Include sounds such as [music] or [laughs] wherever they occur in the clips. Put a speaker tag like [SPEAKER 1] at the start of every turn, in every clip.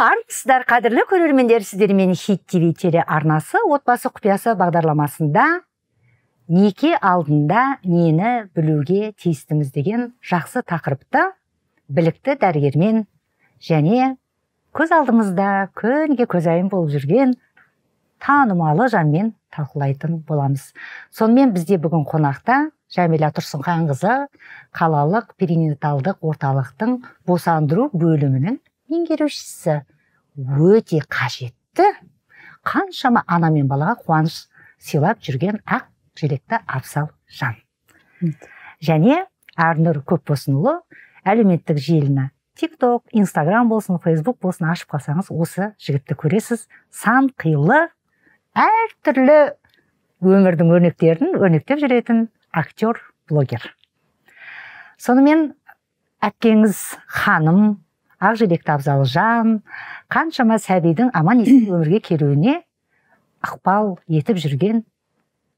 [SPEAKER 1] армысыздар қадірлі көрермендер сіздермен хит тв телеарнасы арнасы отбасы құпиясы бағдарламасында неке алдында нені білуге тиістіміз деген жақсы тақырыпты білікті дәрігермен және көз алдымызда күнге көзайым болып жүрген танымалы жанмен талқылайтын боламыз сонымен бізде бүгін қонақта жәмила тұрсынханқызы қалалық перинаталдық орталықтың босандыру бөлімінің меңгерушісі өте қажетті қаншама ана мен балаға қуаныш сыйлап жүрген ақ жүректі абзал жан және әрнұр көпбосынұлы әлеуметтік желіні тикток инстаграм болсын фейсбук болсын ашып қалсаңыз осы жігітті көресіз сан қилы әртүрлі өмірдің өрнектерін өрнектеп жүретін актер блогер сонымен әпкеңіз ханым абзал жан қаншама сәбидің аман есен [clears throat] өмірге келуіне ықпал етіп жүрген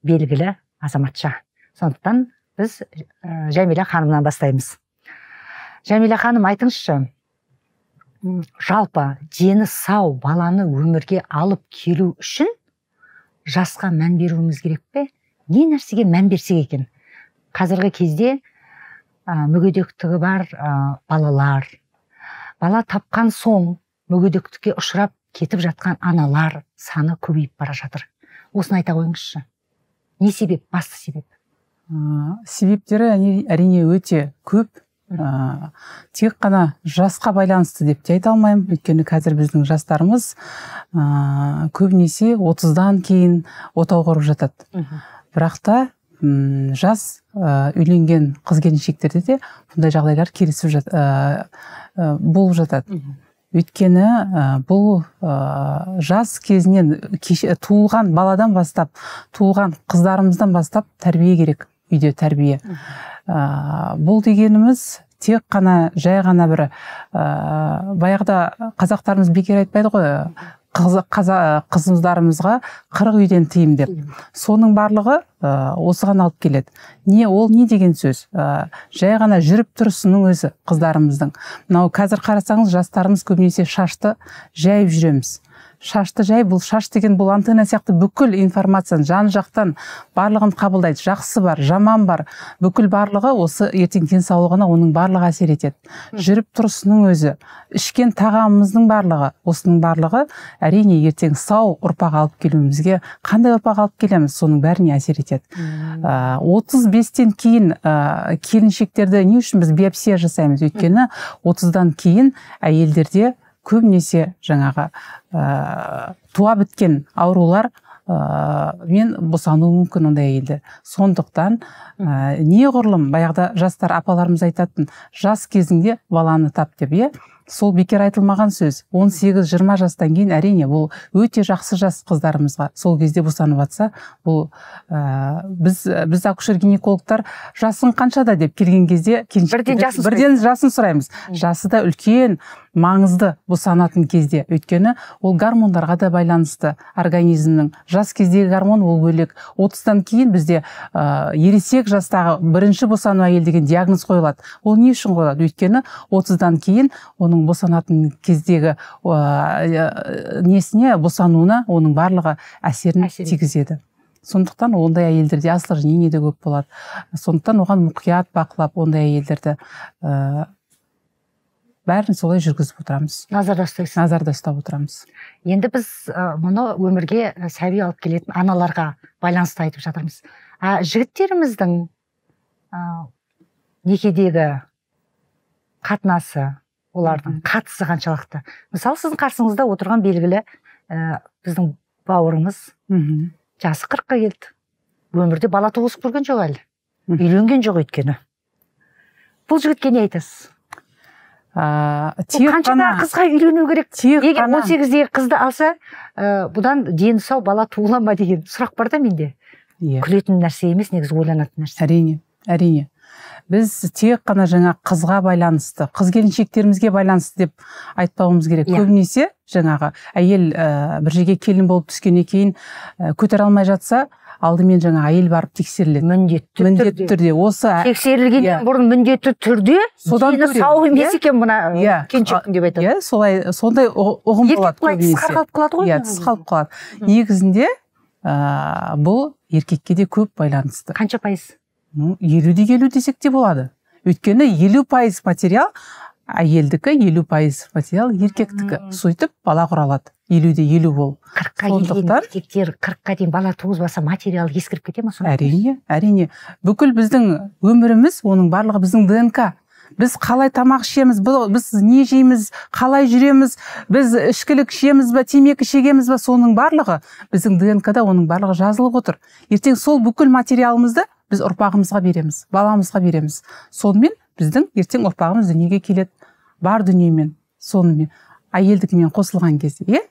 [SPEAKER 1] белгілі азаматша сондықтан біз ә, жәмила ханымнан бастаймыз жәмила ханым айтыңызшы жалпы дені сау баланы өмірге алып келу үшін жасқа мән беруіміз керек пе не нәрсеге мән берсек екен қазіргі кезде ә, мүгедектігі бар балалар бала тапқан соң мүгедектікке ұшырап кетіп жатқан аналар саны көбейіп бара жатыр осыны айта қойыңызшы не себеп басты себеп
[SPEAKER 2] ә, себептері әрине өте көп ә, тек қана жасқа байланысты деп те айта алмаймын өйткені қазір біздің жастарымыз ә, көбінесе отыздан кейін отау құрып жатады бірақ та жас э, үйленген қыз келіншектерде де бұндай жағдайлар келісіп жат, ә, болып жатады өйткені бұл ә, жас кезінен кеш, туылған баладан бастап туылған қыздарымыздан бастап тәрбие керек үйде тәрбие ә, бұл дегеніміз тек қана жай ғана бір ә, баяғыда қазақтарымыз бекер айтпайды ғой қызымдарымызға қырық үйден тыйым деп соның барлығы ә, осыған алып келеді не ол не деген сөз ә, жай ғана жүріп тұрысының өзі қыздарымыздың мынау қазір қарасаңыз жастарымыз көбінесе шашты жайып жүреміз шашты жай бұл шаш деген бұл антенна сияқты бүкіл информацияны жан жақтан барлығын қабылдайды жақсы бар жаман бар бүкіл барлығы осы ертең денсаулығына оның барлығы әсер етеді жүріп тұрысының өзі ішкен тағамымыздың барлығы осының барлығы әрине ертең сау ұрпақ алып келуімізге қандай ұрпақ алып келеміз соның бәріне әсер етеді ә, отыз бестен кейін ә, келіншектерді не үшін біз биопсия жасаймыз өйткені отыздан кейін әйелдерде көбінесе жаңағы ә, туа біткен аурулар ә, мен босануы мүмкін ондай әйелдер сондықтан ә, неғұрлым баяғыда жастар апаларымыз айтатын жас кезіңде баланы тап деп иә сол бекер айтылмаған сөз 18-20 жастан кейін әрине бұл өте жақсы жас қыздарымызға сол кезде босанып жатса бұл ә, біз біз акушер гинекологтар жасың қаншада деп келген кезде бірден жасын, бірден жасын сұраймыз жасы да үлкен маңызды босанатын кезде өйткені ол гормондарға да байланысты организмнің жас кездегі гормон ол бөлек отыздан кейін бізде ә, ересек жастағы бірінші босану әйел деген диагноз қойылады ол не үшін қойылады өйткені отыздан кейін оның босанатын кездегі ә, несіне босануына оның барлығы әсерін тигізеді сондықтан ондай әйелдерде осложнение де көп болады сондықтан оған мұқият бақылап ондай
[SPEAKER 1] әйелдерді ә, бәрін солай жүргізіп отырамыз назарда ұстайсыз назарда ұстап отырамыз енді біз э, мұны өмірге сәби алып келетін аналарға байланысты айтып жатырмыз а жігіттеріміздің ә, некедегі қатынасы олардың қатысы қаншалықты мысалы сіздің қарсыңызда отырған белгілі ә, біздің бауырыңыз мхм жасы қырыққа келді өмірде бала туғызып көрген жоқ әлі үйленген жоқ өйткені бұл жігітке не айтасыз ыыы тек қызға үйлену керек егер он сегіздегі қызды алса ә, бұдан дені сау бала туыла ма деген сұрақ бар да менде иә күлетін нәрсе емес негізі ойланатын нәрсе әрине әрине біз
[SPEAKER 2] тек қана жаңа қызға байланысты қыз келіншектерімізге байланысты деп айтпауымыз керек yeah. Иә. көбінесе жаңағы әйел ә, бір жерге келін болып түскеннен кейін ә, көтере алмай жатса алдымен жаңа әйел барып тексеріледі міндетті міндетті түрде, осы
[SPEAKER 1] тексерілгеннен yeah. Иә. бұрын міндетті түрде содан дені сау емес иә.
[SPEAKER 2] екен мына иә келіншектің деп айтады иә солай сондай ұғым болады көбінесе тіс қалып қалады ғой иә тіс қалып қалады негізінде ыыы бұл еркекке де көп байланысты қанша пайыз ну елу де елу десек те болады өйткені елу пайыз материал әйелдікі елу пайыз материал еркектікі сөйтіп бала құралады елу де елу болып
[SPEAKER 1] қырыққа еркектер қырыққа дейін бала туғызбаса материал ескіріп кете ма сонда әрине әрине бүкіл біздің өміріміз оның барлығы біздің
[SPEAKER 2] днк біз қалай тамақ ішеміз біз не жейміз қалай жүреміз біз ішкілік ішеміз ба темекі шегеміз ба соның барлығы біздің днк да оның барлығы жазылып отыр ертең сол бүкіл материалымызды біз ұрпағымызға береміз баламызға береміз сонымен біздің ертең ұрпағымыз дүниеге келеді бар дүниемен сонымен әйелдікімен қосылған кезде иә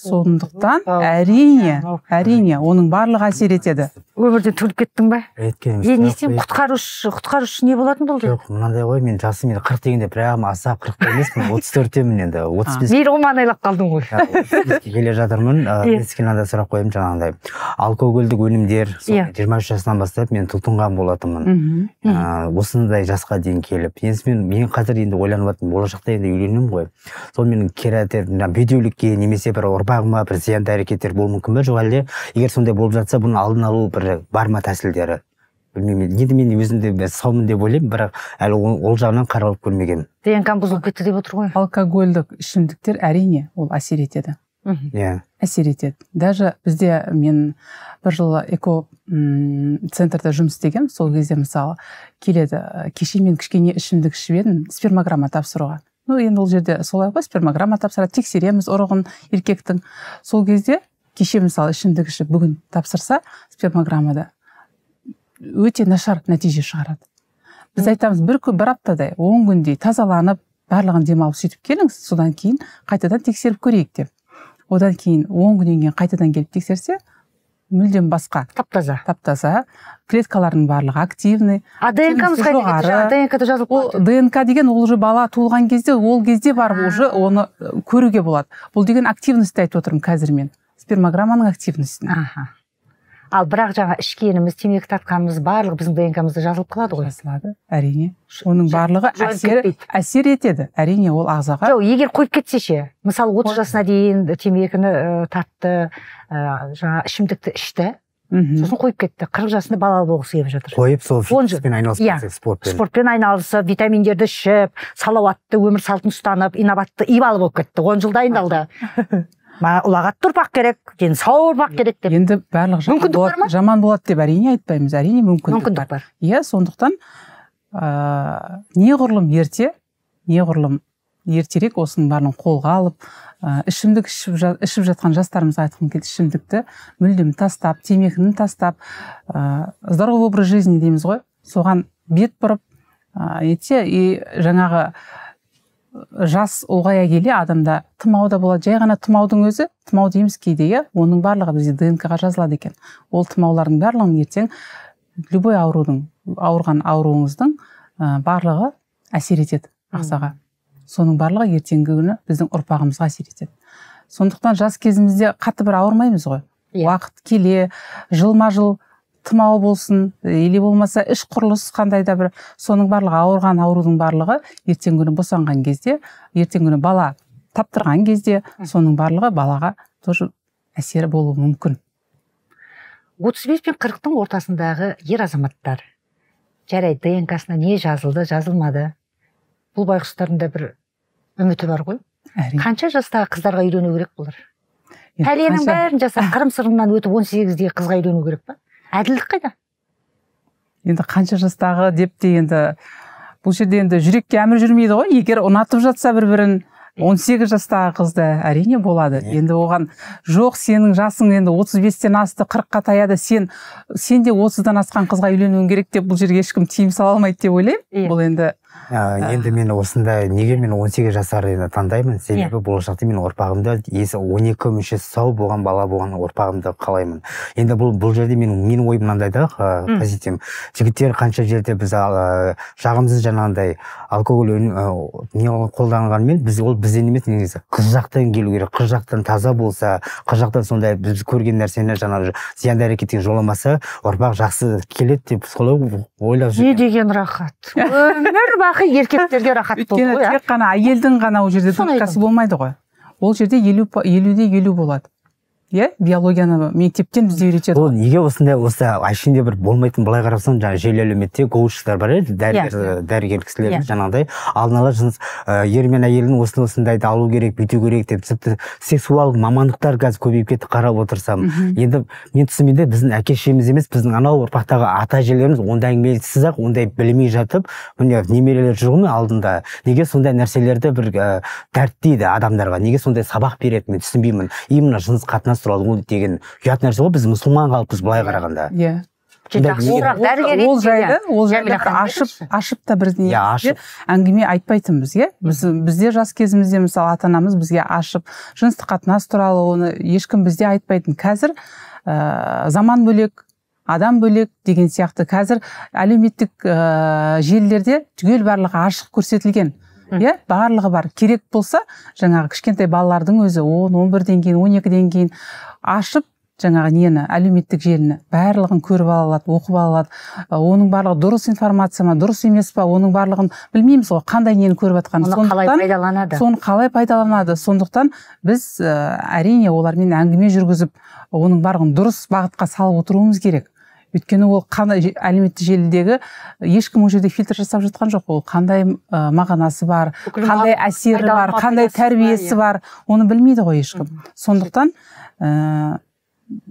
[SPEAKER 2] сондықтан әрине әрине оның
[SPEAKER 1] барлығы әсер етеді өмірден түңіліп кеттің ба
[SPEAKER 3] е не істеймін
[SPEAKER 1] құтқарушы құтқарушы не болатын болды жоқ
[SPEAKER 3] мынандай ғой мен жасым енді қырық дегенде прямо аса қырықта емеспін [laughs] отыз төрттемін енді отыз бес
[SPEAKER 1] мейірім маңайлап қалдың ғой
[SPEAKER 3] [laughs] келе жатырмын сізге мынандай сұрақ қоямын жаңағыдай алкогольдік өнімдер иә жиырма үш жасынан бастап мен тұтынған болатынмын осындай жасқа дейін келіп мен мен қазір енді ойланып жатырмын болашақта енді үйленемін ғой сол менің әтер бедеулікке немесе бір ма бір зиянды әрекеттер болуы мүмкін бе жоқ әлде егер сондай болып жатса бұның алдын алу бір бар ма тәсілдері білмеймін енді мен өзімде саумын деп ойлаймын бірақ әлі ол, жағынан қаралып көрмегенмін
[SPEAKER 1] днкм бұзылып кетті деп отыр ғой алкогольдік ішімдіктер
[SPEAKER 2] әрине ол әсер етеді мхм иә әсер етеді даже бізде мен бір жыл эко ұм, центрда жұмыс істегенмін сол кезде мысалы келеді кеше мен кішкене ішімдік ішіп едім спермограмма тапсыруға ну енді ол жерде солай ғой спермограмма тапсырады тексереміз ұрығын еркектің сол кезде кеше мысалы ішімдік ішіп бүгін тапсырса спермограммада өте нашар нәтиже шығарады біз айтамыз бір күн бір аптадай он күндей тазаланып барлығын демалып сөйтіп келіңіз содан кейін қайтадан тексеріп көрейік деп одан кейін он күннен кейін қайтадан келіп тексерсе мүлдем басқа тап таза тап таза клеткалардың барлығы активный а днк днк жазылып ол днк деген ол уже бала туылған кезде ол кезде барып уже оны э, көруге болады бұл деген активностьті айтып отырмын қазір мен спермограмманың активностін аха
[SPEAKER 1] ал бірақ жаңа ішкеніміз темекі тартқанымыз барлығы біздің днкмызда жазылып қалады ғой жазылады әрине оның барлығы әсер, әсер етеді әрине ол ағзаға жоқ егер қойып кетсе ше мысалы отыз жасына дейін темекіні ә, тартты ә, жаңа ішімдікті ішті мхм сосын қойып кетті қырық жасында балалы болғысы келіп жатыр қойып сол фитнеспен айналысып yeah, спортпен спортпен айналысып витаминдерді ішіп салауатты өмір салтын ұстанып инабатты ибалы болып кетті он жыл дайындалды маған ұлағатты ұрпақ керек дені сау ұрпақ керек деп енді барлық
[SPEAKER 2] мүмкіндік бар жаман болады деп әрине айтпаймыз әрине мүмкіндік, мүмкіндік бар иә сондықтан ыыы неғұрлым ерте неғұрлым ертерек осының барлығын қолға алып ә, ішімдік ішіп, ішіп жатқан жастарымызға айтқым келді ішімдікті мүлдем тастап темекіні тастап ә, здоровый образ жизни дейміз ғой соған бет бұрып ә, етсе и жаңағы жас ұлғая келе адамда тымау да болады жай ғана тымаудың өзі тымау дейміз кейде иә оның барлығы бізде днк ға жазылады екен ол тымаулардың барлығын ертең любой аурудың ауырған ауруыңыздың ә, барлығы әсер етеді ағзаға соның барлығы ертеңгі күні біздің ұрпағымызға әсер етеді сондықтан жас кезімізде қатты бір ауырмаймыз ғой yeah. Иә. уақыт келе жылма жыл тымау болсын или болмаса іш құрылыс қандай да бір соның барлығы ауырған аурудың барлығы ертеңгі күні босанған кезде ертеңгі күні бала таптырған
[SPEAKER 1] кезде соның барлығы балаға тоже әсері болуы мүмкін отыз бес пен қырықтың ортасындағы ер азаматтар жарайды сына не жазылды жазылмады бұл байғұстардың да бір үміті бар ғой Әрине. қанша жастағы қыздарға үйрену керек бұлар пәленің бәрін жасап қырым сырымнан өтіп он сегіздегі қызға үйлену керек па әділдік қайда
[SPEAKER 2] енді қанша жастағы деп те енді бұл жерде енді жүрекке әмір жүрмейді ғой егер ұнатып жатса бір бірін 18 жастағы қызды әрине болады енді оған жоқ сенің жасың енді 35-тен асты 40-қа таяды сен сен де 30-дан асқан қызға үйленуің керек деп бұл жерге ешкім тыйым сала алмайды деп ойлаймын иә. бұл енді
[SPEAKER 3] ә, енді мен осында неге мен 18 жасар таңдаймын иә. себебі болашақта мен ұрпағымды есі екі мүшесі сау болған бала болған ұрпағымды қалаймын енді бұл бұл жерде мен менің ойым мынандай да позитив жігіттер қанша жерде біз ыыы жағымсыз жаңағындай алкоголь не қолданғанмен біз ол бізден емес негізі қыз жақтан келу керек қыз жақтан таза болса қыз жақтан сондай біз көрген нәрсені жаңағы зиянды әрекетке жоламаса ұрпақ жақсы келеді деп солай ойлап жүрмін
[SPEAKER 1] не деген рахат
[SPEAKER 2] өмір жалақы еркектерге рахат болды ғой тек қана әйелдің ғана ол жерде кәсі болмайды ғой ол жерде елу елуде елу болады иә биологияны мектептен бізде үйретеді ол
[SPEAKER 3] неге осындай осы әшейінде бір болмайтын былай қарасаң жаңағы желі әлеуметте коучтар бар еді иә, дәрігер иә. дәрігер кісілер иә. жаңағыдай алдын ала жыныс ер мен әйелдің осындай осындайды алу керек бүйту керек деп тіпті сексуал мамандықтар қазір көбейіп кетті қарап отырсам енді мен де біздің әке шешеміз емес біздің анау ұрпақтағы ата әжелеріміз ондай әңгімесіз ақ ондай білмей жатып міне немерелер жүр ғой алдында неге сондай нәрселерді бір ә, дәріптейді адамдарға неге сондай сабақ береді мен түсінбеймін именно жыныс қатынас ол деген ұят нәрсе ғой біз мұсылман халықпыз былай
[SPEAKER 2] қарағанда иә, иә. ол жайды ол
[SPEAKER 1] ашып ашып та
[SPEAKER 2] бір иә, әңгіме айтпайтынбыз иә біз бізде жас кезімізде мысалы ата анамыз бізге ашып жыныстық қатынас туралы оны ешкім бізде айтпайтын қазір ә, заман бөлек адам бөлек деген сияқты қазір әлеуметтік ә, желілерде түгел барлығы ашық көрсетілген иә барлығы бар керек болса жаңағы кішкентай балалардың өзі он он бірден кейін он екіден кейін ашып жаңағы нені әлеуметтік желіні барлығын көріп ала алады оқып ала алады оның барлығы дұрыс информация ма дұрыс емес па оның барлығын білмейміз ғой қандай нені көріп жатқанын оны қалай
[SPEAKER 1] пайдаланады соны
[SPEAKER 2] қалай пайдаланады сондықтан біз ә, әрине олармен әңгіме жүргізіп оның барлығын дұрыс бағытқа салып отыруымыз керек өйткені ол қандай әлеуметтік желідегі ешкім ол жерде фильтр жасап жатқан жоқ ол қандай ә, мағынасы бар қандай әсері бар қандай тәрбиесі иә. бар оны білмейді ғой ешкім сондықтан ә,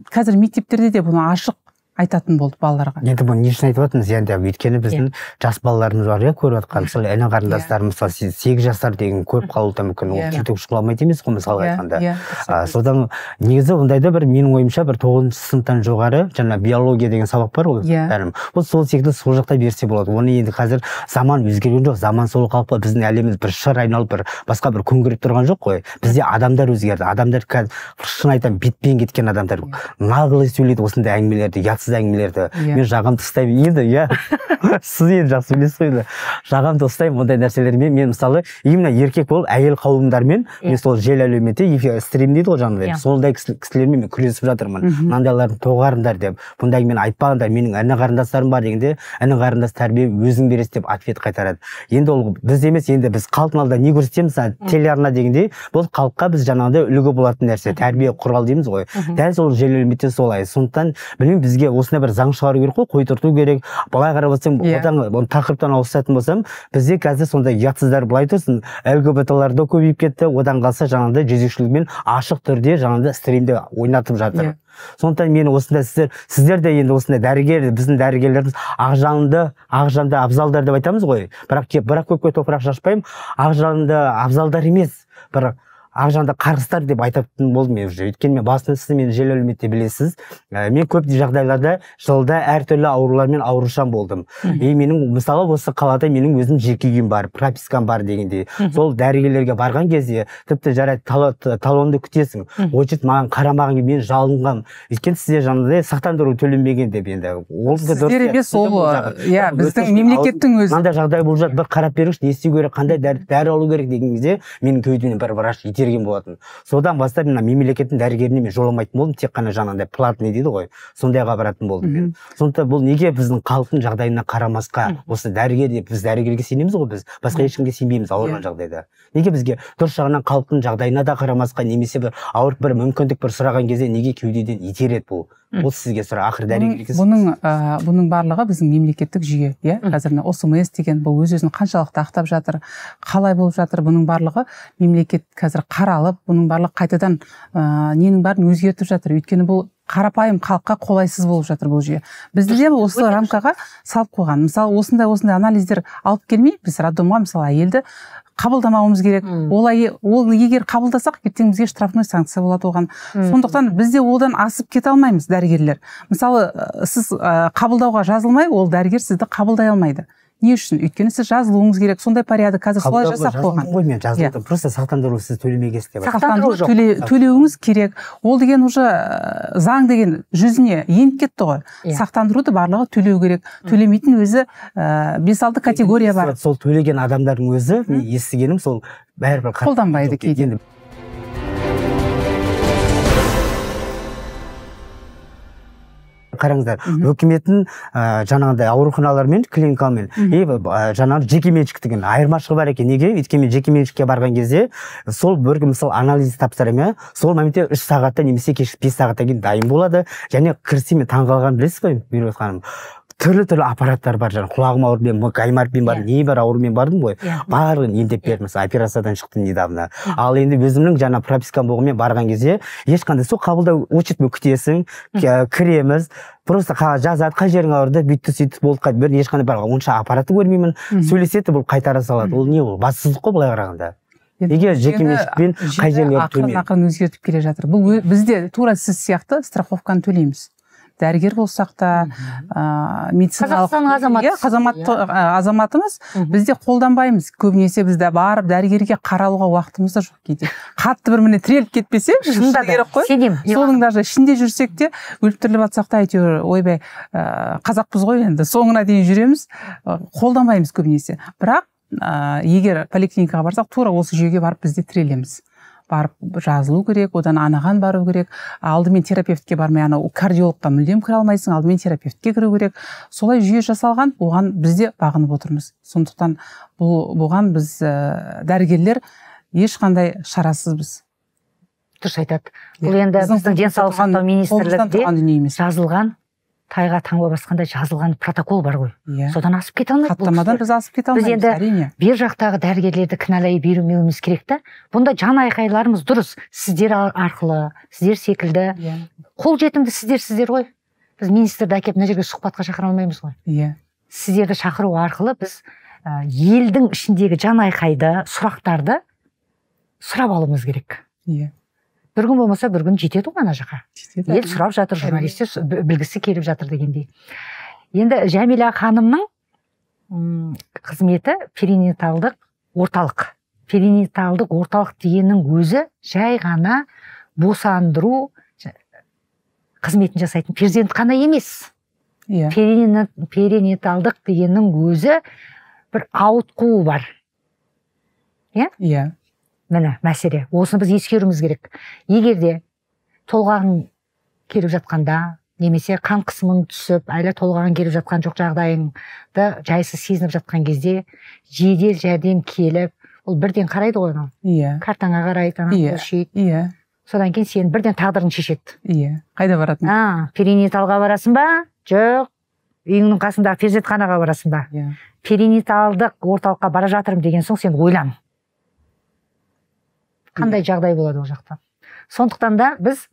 [SPEAKER 2] қазір мектептерде де бұны ашық айтатын болды балаларға
[SPEAKER 3] енді бұны не үшін айтып жатырмыз енді өйткені біздің yeah. Иә. жас балаларымыз бар иә көріп жатқан мысалы іні иә. қарындастар yeah. мысалы сегіз жасар деген көріп қалуы да мүмкін ол сөйтіп иә. шұқыла алмайды емес қой мысалға айтқанда ә, содан негізі ондайда бір менің ойымша бір тоғызыншы сыныптан жоғары жаңа биология деген сабақ бар ғой иә бәрін вот сол секілді сол жақта берсе болады оны енді қазір заман өзгерген жоқ заман сол қалпы біздің әлеміміз бір шыр айналып бір басқа бір күңгіріп тұрған жоқ қой бізде адамдар өзгерді адамдар қазір шын айтамын бетпен кеткен адамдар наглый сөйлейді осындай әңгімелерді сіз әңгімелерді yeah. Иә. мен жағамды ұстаймын енді иә [laughs] сіз енді жақсы білесіз ғой енді жағамды ұстаймын ондай нәрселермен мен мысалы именно еркек болып әйел қауымдармен yeah. мен иә. сол желі әлеуметте стрим дейді ғой жаңағыдай yeah. Иә. сондай кісілермен мен күресіп жатырмын мынандайлардың mm -hmm. тоғарыңдар деп бұндай әңгімені айтпаңдар менің іні қарындастарым бар дегенде іні қарындас тәрбие өзің бересің деп ответ қайтарады енді ол біз емес енді біз халықтың алдында не көрсетеміз телеарна дегендей бұл халыққа біз жаңағыдай үлгі болатын нәрсе тәрбие құрал дейміз ғой дәл сол желі әлеуметте солай сондықтан білмеймін бізге осындай бір заң шығару керек қой қойтырту керек былай қарап отырсаң yeah. Иә. оны тақырыптан ауысатын болсам бізде қазір сондай ұятсыздар былай тұрсын лгбтлар да көбейіп кетті одан қалса жаңағыдай жезөкшелікпен ашық түрде жаңағыдай стримде ойнатып жатыр yeah иә. сондықтан мен осындай сіздер сіздер де енді осындай дәрігер біздің дәрігерлеріміз ақжанды ақжанды абзалдар деп айтамыз ғой бірақ бірақ көпке топырақ шашпаймын ақжанды абзалдар емес бірақ ақ қарғыстар деп айтатын болдым мен уже өйткені мен басында сіз мені желі әлеуметте білесіз ә, мен көп жағдайларда жылда әртүрлі аурулармен аурушаң болдым и менің мысалы осы қалада менің өзім жеке үйім бар пропискам бар дегендей сол дәрігерлерге барған кезде тіпті жарайды талонды күтесің очередь маған қарамаған мен жалынғанмын өйткені сізде жаңағыдай сақтандыру төленбеген деп енді ол сіздер емес ол иә біздің мемлекеттің өзі мынандай жағдай болып жатыр бір қарап беріңізші не істеу керек қандай дәрі алу керек деген кезде менің кеудемнен бір врач берген болатын содан бастап мына мемлекеттің дәрігеріне мен жоламайтын болдым тек қана жаңағындай платный дейді ғой сондайға баратын болдым мен сондықтан бұл неге біздің халықтың жағдайына қарамасқа осы дәрігер деп біз дәрігерге сенеміз ғой біз басқа ешкімге сенбейміз ауырған иә. жағдайда неге бізге дұрыс жағынан халықтың жағдайына да қарамасқа немесе бір ауырып бір мүмкіндік бір сұраған кезде неге кеудеден итереді бұл ол сізге сұра ақыры дәрігерге бұның
[SPEAKER 2] ә, бұның барлығы біздің мемлекеттік жүйе иә қазір мына осмс деген бұл өз өзін қаншалықты ақтап жатыр қалай болып жатыр бұның барлығы мемлекет қазір қаралып бұның барлығы қайтадан ә, ненің бәрін өзгертіп жатыр өйткені бұл қарапайым халыққа қолайсыз болып жатыр бұл жүйе бізді де осы рамкаға салып қойған мысалы осындай осындай анализдер алып келмей біз роддомға мысалы әйелді қабылдамауымыз керек олай ол егер қабылдасақ ертең бізге штрафной санкция болады оған сондықтан бізде одан асып кете алмаймыз дәрігерлер мысалы сіз қабылдауға жазылмай ол дәрігер сізді қабылдай алмайды не үшін өйткені сіз жазылуыңыз керек сондай порядок қазір солай жасап қойған
[SPEAKER 3] ғой мен жазылдым иә. просто сақтандыру сіз төлемегенсіз деп сақтандыру
[SPEAKER 2] төлеуіңіз керек ол деген уже э, заң деген жүзіне еніп кетті ғой yeah. Иә. сақтандыруды барлығы төлеу керек төлемейтін өзі ә, э, бес алты категория бар сол төлеген адамдардың өзі мен естігенім сол бәрібір қолданбайды кейде
[SPEAKER 3] қараңыздар өкіметтің ә, жаңағыдай ауруханалармен мен клиникалармен и ә, жаңағы жеке айырмашылығы бар екен неге өйткені мен жекеменшікке барған кезде сол бір мысалы анализ тапсырамын иә сол моментте үш сағатта немесе кешкі бес сағаттан кейін дайын болады және мен таңғалғанын білесіз бе меруерт ханым түрлі түрлі аппараттар бар жаңағы құлағым ауырып мен гайморитпен бар иә. аурумен бардым ғой иә. барлығын емдеп берді иә. мысалы операциядан шықтым недавно ал енді өзімнің жаңа пропискам болғанмен барған кезде ешқандай сол қабылдау очередьмен күтесің кіреміз просто жазады қай жерің ауырды бүйтті сөйтті болды қайтып ешқандай бар онша аппаратты көрмеймін сөйлеседі бұл қайтара салады ол не ол бассыздық қой былай қарағанда неге жекеменшікпен қай жерге
[SPEAKER 2] ақырын ақырын өзгертіп келе жатыр бұл бізде тура сіз сияқты страховканы төлейміз дәрігер болсақ та ыыы медициналық қазақстанның иә, иә. азаматымыз бізде қолданбаймыз көбінесе бізде барып дәрігерге қаралуға уақытымыз да жоқ кейде қатты бір міне тіреліп кетпесе шынында керек қой соның даже ішінде жүрсек те өліп тіріліп жатсақ та әйтеуір ойбай ыыы қазақпыз ғой енді соңына дейін жүреміз қолданбаймыз көбінесе бірақ ыыы егер поликлиникаға барсақ тура осы жүйеге барып бізде тірелеміз барып жазылу керек одан анаған бару керек алдымен терапевтке бармай анау кардиологқа мүлдем кіре алмайсың алдымен терапевтке кіру керек солай жүйе жасалған оған біз де бағынып отырмыз сондықтан бұл бұған біз ә, дәрігерлер ешқандай шарасызбыз
[SPEAKER 1] дұрыс айтады иә. бұл енді біздің денсаулық сақтау министрлігінде жазылған тайға таңба басқанда жазылған протокол бар ғой иә. содан асып кете алмайды хаттамадан біз асып кете алмаймыз біз енді әрине бер жақтағы дәрігерлерді кінәлай бермеуіміз керек та бұнда жан айқайларымыз дұрыс сіздер арқылы сіздер секілді yeah. Иә. қол жетімді сіздер сіздер ғой біз министрді әкеліп мына жерге сұхбатқа шақыра алмаймыз ғой иә сіздерді шақыру арқылы біз елдің ішіндегі жан айқайды сұрақтарды сұрап алуымыз керек иә бір күн болмаса бір күн жетеді ғой ана жаққа ел сұрап жатыр журналистер білгісі келіп жатыр дегендей енді жәмила ханымның қызметі перинаталдық орталық перинаталдық орталық дегеннің өзі жай ғана босандыру қызметін жасайтын перзент қана емес иә перинаталдық дегеннің өзі бір ауытқуы бар иә иә міне мәселе осыны біз ескеруіміз керек егер де толғағың келіп жатқанда немесе қан қысымың түсіп әлі толғағың келіп жатқан жоқ жағдайыңды жайсыз сезініп жатқан кезде жедел жәрдем келіп ол бірден қарайды ғой анау иә картаңа қарайды ана yeah. Иә. иә содан кейін сен бірден тағдырың шешеді иә қайда баратын перинеталға барасың ба жоқ үйіңнің қасындағы перзентханаға барасың ба иә перинеталдық орталыққа бара жатырмын деген соң сен ойлан қандай жағдай болады ол жақта сондықтан да біз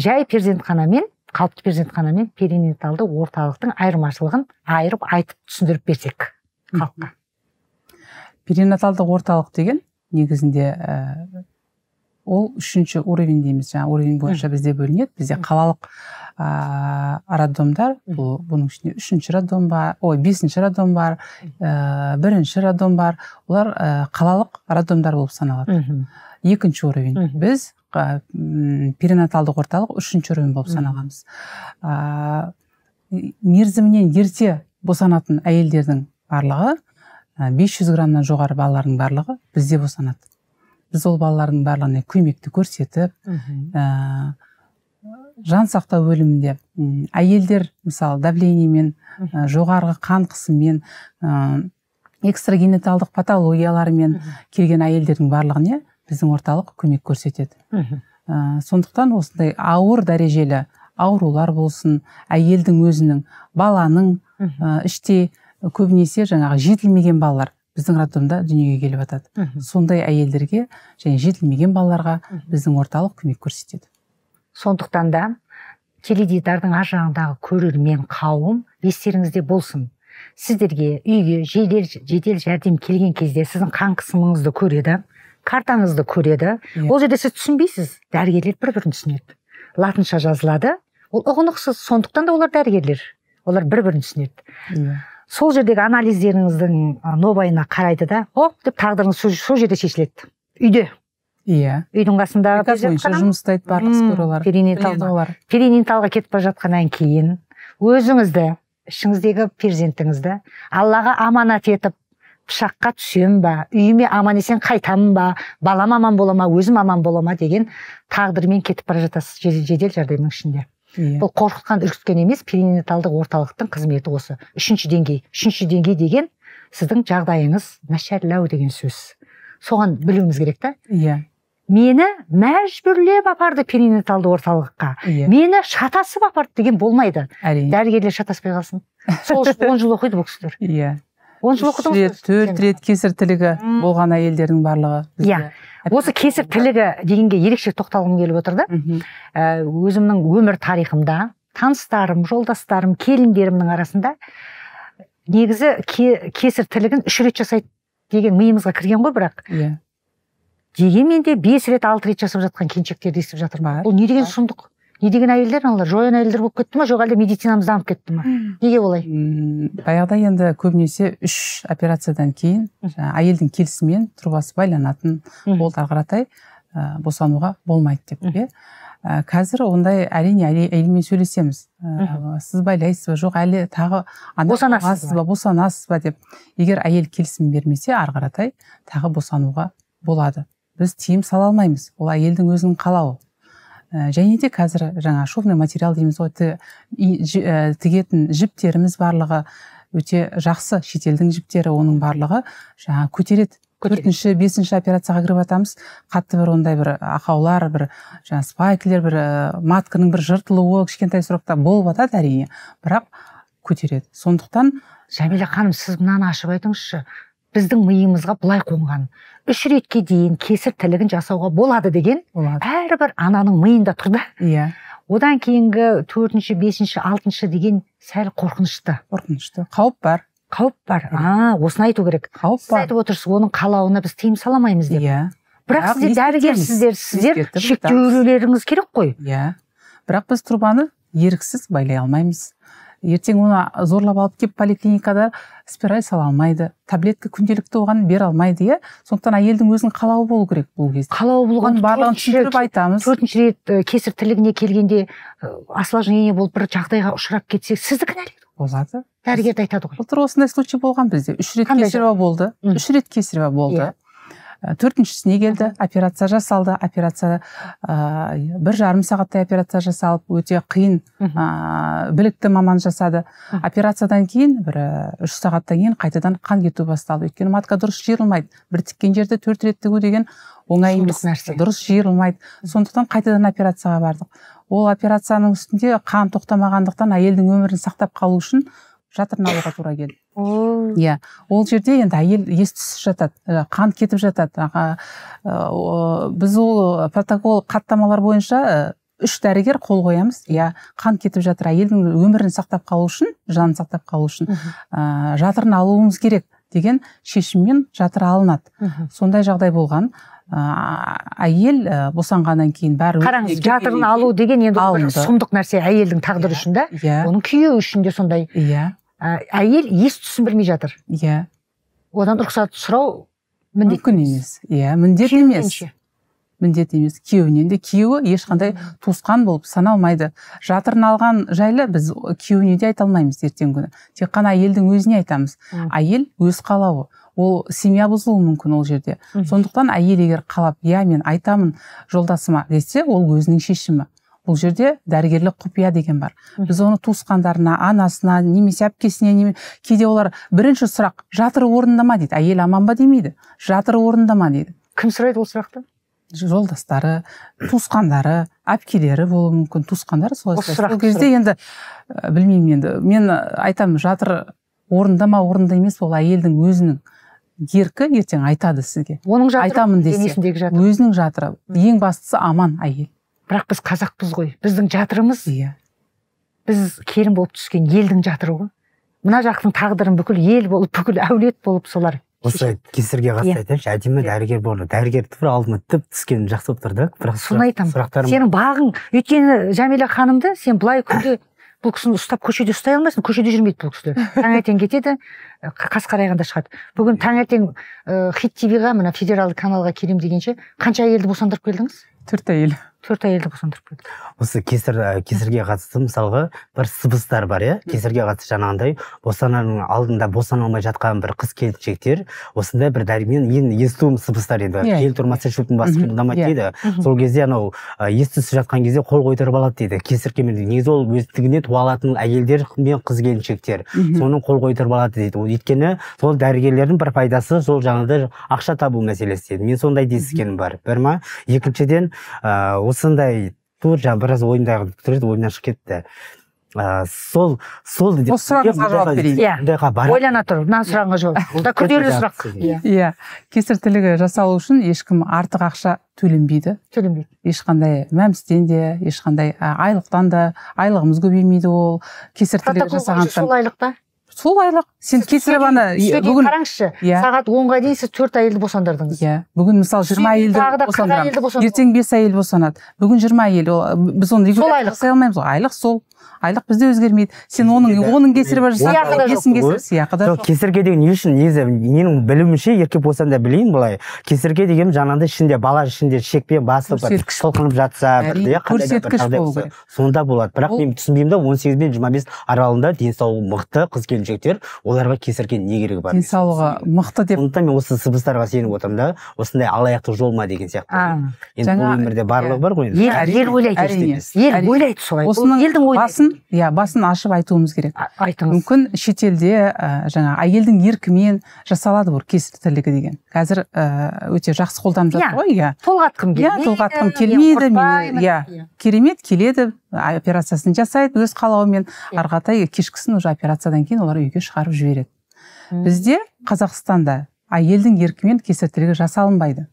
[SPEAKER 1] жай перзентханамен қалыпты мен перинаталды орталықтың айырмашылығын айырып айтып түсіндіріп берсек халыққа
[SPEAKER 2] перинаталдық орталық деген негізінде ә, ол үшінші уровень дейміз жаңағы уровень бойынша бізде бөлінеді бізде қалалық ә, роддомдар бұл бұның ішінде үшінші роддом бар ой бесінші роддом бар ә, бірінші роддом бар олар ә, қалалық роддомдар болып саналады екінші уровень біз перинаталдық орталық үшінші уровень болып санағанбыз ә, мерзімінен ерте босанатын әйелдердің барлығы 500 грамнан жоғары балалардың барлығы бізде босанады біз ол балалардың барлығына көмекті көрсетіп ә, жан сақтау бөлімінде әйелдер мысалы давлениемен ә, жоғарғы қан қысымымен ә, экстрагениталдық патологиялармен келген әйелдердің барлығына иә, біздің орталық көмек көрсетеді ә, сондықтан осындай ауыр дәрежелі аурулар болсын әйелдің өзінің баланың ә, іште көбінесе жаңағы жетілмеген балалар біздің роддомда дүниеге келіп жатады сондай әйелдерге және жетілмеген балаларға біздің
[SPEAKER 1] орталық көмек көрсетеді сондықтан да теледидардың ар жағындағы көрермен қауым естеріңізде болсын сіздерге үйге жедел, жедел жәрдем келген кезде сіздің қан қысымыңызды көреді картаңызды көреді иә. ол жерде сіз түсінбейсіз дәрігерлер бір бірін түсінеді латынша жазылады ол ұғынықсыз сондықтан да олар дәрігерлер олар бір бірін түсінеді иә. сол жердегі анализдеріңіздің нобайына қарайды да оп деп тағдырыңыз сол жерде шешіледі үйде иә үйдің қасында жұмыстайды барлық периненталға кетіп бара жатқаннан кейін өзіңізді ішіңіздегі перзентіңізді аллаға аманат етіп пышаққа түсем ба үйіме аман есен қайтамын ба балам аман бола ма өзім аман бола ма деген тағдырмен кетіп бара жатасыз жедел жәрдемнің ішінде yeah. Иә. бұл қорқытқан үркіткен емес перинаталдық орталықтың қызметі осы үшінші деңгей үшінші деңгей деген сіздің жағдайыңыз нашарлау деген сөз соған білуіміз керек та иә yeah. мені мәжбүрлеп апарды перинаталды орталыққа yeah. Иә. мені шатасып апарды деген болмайды әрине дәрігерлер шатаспай қалсын сол үшін он жыл оқиды бұл кісілер иә
[SPEAKER 2] он жыл оқыдыңыз рет төрт
[SPEAKER 1] рет кесір тілігі болған әйелдердің барлығы иә осы кесір тілігі дегенге ерекше тоқталғым келіп отыр да ә, өзімнің өмір тарихымда таныстарым жолдастарым келіндерімнің арасында негізі кесір тілігін үш рет жасайды деген миымызға кірген ғой бірақ иә. дегенмен де бес рет алты рет жасап жатқан келіншектерді естіп жатырмын бұл не деген сұмдық не деген әйелдер аналар жоян әйелдер болып кетті ма жоқ әлде медицинамыз дамып кетті ма
[SPEAKER 2] неге олай баяғыда енді көбінесе үш операциядан кейін жаңа әйелдің келісімімен трубасы байланатын болды ары қаратай ә, босануға болмайды деп иә ә, қазір ондай әрине әйелмен сөйлесеміз ә, сіз байлайсыз ба жоқ әлі тағы босанасыз ба босанасыз ба деп егер әйел келісім бермесе ары қаратай тағы босануға болады біз тыйым сала алмаймыз ол әйелдің өзінің қалауы Э, және де қазір жаңа шовный материал дейміз ғой э, тігетін жіптеріміз барлығы өте жақсы шетелдің жіптері оның барлығы жаңа көтереді төртінші бесінші операцияға кіріп жатамыз қатты бір ондай бір ақаулар бір жаңағы спайкілер бір э, матканың бір жыртылуы кішкентай сұрақтар болып жатады әрине
[SPEAKER 1] бірақ көтереді сондықтан жәмила ханым сіз мынаны ашып айтыңызшы біздің миымызға былай қонған үш ретке дейін кесір тілігін жасауға болады деген әрбір ананың миында тұр да иә yeah. одан кейінгі төртінші бесінші алтыншы деген сәл қорқынышты қорқынышты қауіп бар қауіп бар а осыны айту керек қауіп бар сіз айтып отырсыз оның қалауына біз тыйым сала алмаймыз деп иә yeah. бірақ сіздер дәрігерсіздер сіздер
[SPEAKER 2] шектеулеріңіз керек қой иә yeah. бірақ біз трубаны еріксіз байлай алмаймыз ертең оны зорлап алып келіп поликлиникада спираль сала алмайды таблетка күнделікті оған бере алмайды иә сондықтан әйелдің өзінің қалауы болу керек бұл кезде қалауы болған барлығын түсіндіріп
[SPEAKER 1] айтамыз төртінші рет кесір тілігіне келгенде осложнение болып бір жағдайға ұшырап кетсе сізді кінәлі? болады дәрігер де айтады ғой былтыр осындай случай болған бізде үш рет болды
[SPEAKER 2] үш рет кесарево болды иә. Э, төртіншісіне келді операция жасалды операция ә, бір жарым сағаттай операция жасалып өте қиын ә, білікті маман жасады операциядан кейін бір э, үш сағаттан кейін қайтадан қан кету басталды өйткені матка дұрыс жиырылмайды бір тіккен жерді төрт рет тігу деген оңай емес нәрсе дұрыс жиырылмайды сондықтан қайтадан операцияға бардық ол операцияның үстінде қан тоқтамағандықтан әйелдің өмірін сақтап қалу үшін жатырын алуға тура келді иә ол жерде енді әйел ес түссіз жатады қан кетіп жатады біз ол протокол хаттамалар бойынша үш дәрігер қол қоямыз иә қан кетіп жатыр әйелдің өмірін сақтап қалу үшін жанын сақтап қалу үшін ә, жатырын алуымыз керек деген шешіммен жатыр алынады сондай жағдай болған ә, әйел ә, босанғаннан кейін бәрі қараңыз жатырын алу
[SPEAKER 1] деген енді сұмдық нәрсе әйелдің тағдыры иә. үшін да иә. оның күйеуі үшін де сондай иә Ә, әйел ес түсін білмей жатыр иә одан рұқсат
[SPEAKER 2] сұрау міндет мүмкін емес иә міндет емес міндет емес күйеуінен де күйеуі ешқандай туысқан болып саналмайды жатырын алған жайлы біз күйеуіне де айта алмаймыз ертеңгі күні тек қана әйелдің өзіне айтамыз әйел өз қалауы ол семья бұзылуы мүмкін ол жерде сондықтан әйел егер қалап иә мен айтамын жолдасыма десе ол өзінің шешімі бұл жерде дәрігерлік құпия деген бар біз оны туысқандарына анасына немесе әпкесіне неме... кейде олар бірінші сұрақ жатыр орнында ма дейді әйел аман ба демейді жатыр орнында ма дейді кім сұрайды ол сұрақты жолдастары туысқандары әпкелері болуы мүмкін туысқандары солай сұрақ кезде енді білмеймін енді мен айтамын жатыр орында ма орында емес ол әйелдің өзінің еркі ертең айтады сізге оның айтамын десе жатыр. өзінің жатыры ең бастысы аман
[SPEAKER 1] әйел бірақ біз қазақпыз ғой біздің жатырымыз иә біз келін болып түскен елдің жатыры ғой мына жақтың тағдырын бүкіл ел болып бүкіл әулет болып солар
[SPEAKER 3] осы кесірге иә. қатысты айтайыншы иә. әдемі иә. дәрігер болды дәрігер тура алдыма тіп түскен жақсы болып тұр да бірақ соны айтамын сұрақтарым сенің
[SPEAKER 1] бағың өйткені жәмила ханымды сен былай күнде бұл кісіні ұстап көшеде ұстай алмайсың көшеде жүрмейді бұл кісілер [laughs] таңертең кетеді қас қарайғанда шығады бүгін таңертең хит тв ға мына федералды каналға келемін дегенше қанша әйелді босандырып келдіңіз төрт әйел төрт әйелді босандырып кетті
[SPEAKER 3] осы кесір кесірге қатысты мысалға бір сыбыстар бар иә кесірге қатысты жаңағындай босананың алдында босана алмай жатқан бір қыз келіншектер осындай бір дәрмен мен естуім сыбыстар енді yeah. ел тұрмаса шөптің басы қимылдамайды иә. дейді сол кезде анау ес түссіз жатқан кезде қол қойдырып алады дейді кесір кемелде негізі ол өздігіне туа алатын әйелдер мен қыз келіншектер соны қол қойдырып алады дейді өйткені сол дәрігерлердің бір пайдасы сол жаңағыдай ақша табу мәселесі дейді мен сондай естігенім бар бір ма екіншіден ыыы осындай тур жаңағы біраз ойымдағы пікір еді ойымнан шығып кетті ыыы сол сол осы сұрағыңызға жауап берейін иә ойлана
[SPEAKER 1] тұр мына сұрағыңа жауап бұл [laughs] да күрделі сұрақ
[SPEAKER 3] иә
[SPEAKER 2] иә тілігі жасалу үшін ешкім артық ақша төленбейді төленбейді ешқандай мәмістен де ешқандай айлықтан да айлығымыз көбеймейді ол кесіртілігі жасаған
[SPEAKER 1] сол айлық сен кесіріп бүгін қараңызшы иә. сағат онға дейін сіз төрт әйелді босандырдыңыз иә бүгін мысалы жиырма әйелді
[SPEAKER 2] ертең бес әйел босанады бүгін жиырма әйел біз оны алмаймыз ғой айлық сол айлық бізде өзгермейді сен оның оның кесірі бар есің кесір
[SPEAKER 3] сыйақы жоқ кесірге деген не үшін негізі менің білуімше еркек болсам да білейін былай кесірге деген жаңағыдай ішінде бала ішінде шекпен басып толқынып жатса иә көрсеткіш болу керек сонда болады бірақ мен түсінбеймін да он сегіз бен жиырма бес аралығында денсаулығы мықты қыз келіншектер оларға кесірге не керегі бар
[SPEAKER 2] денсаулығы мықты деп сондықтан
[SPEAKER 3] мен осы сыбыстарға сеніп отырмын да осындай алаяқтық жол ма деген сияқты енді бұл өмірде барлығы иә. бар ғой ел ойлайды
[SPEAKER 2] ел ойлайды солай елдің ойы басын иә басын ашып айтуымыз керек айтыңыз мүмкін шетелде ә, жаңа әйелдің еркімен жасалады бұл кесіртілігі деген қазір э, өте жақсы қолданып жатыр иә, ғой иә толғатқым иә, келмейді иә толғатқым
[SPEAKER 1] келмейді иә
[SPEAKER 2] керемет келеді операциясын жасайды өз қалауымен иә. ары қаратай кешкісін уже операциядан кейін олар үйге шығарып жібереді бізде қазақстанда әйелдің еркімен кесіртілігі жасалынбайды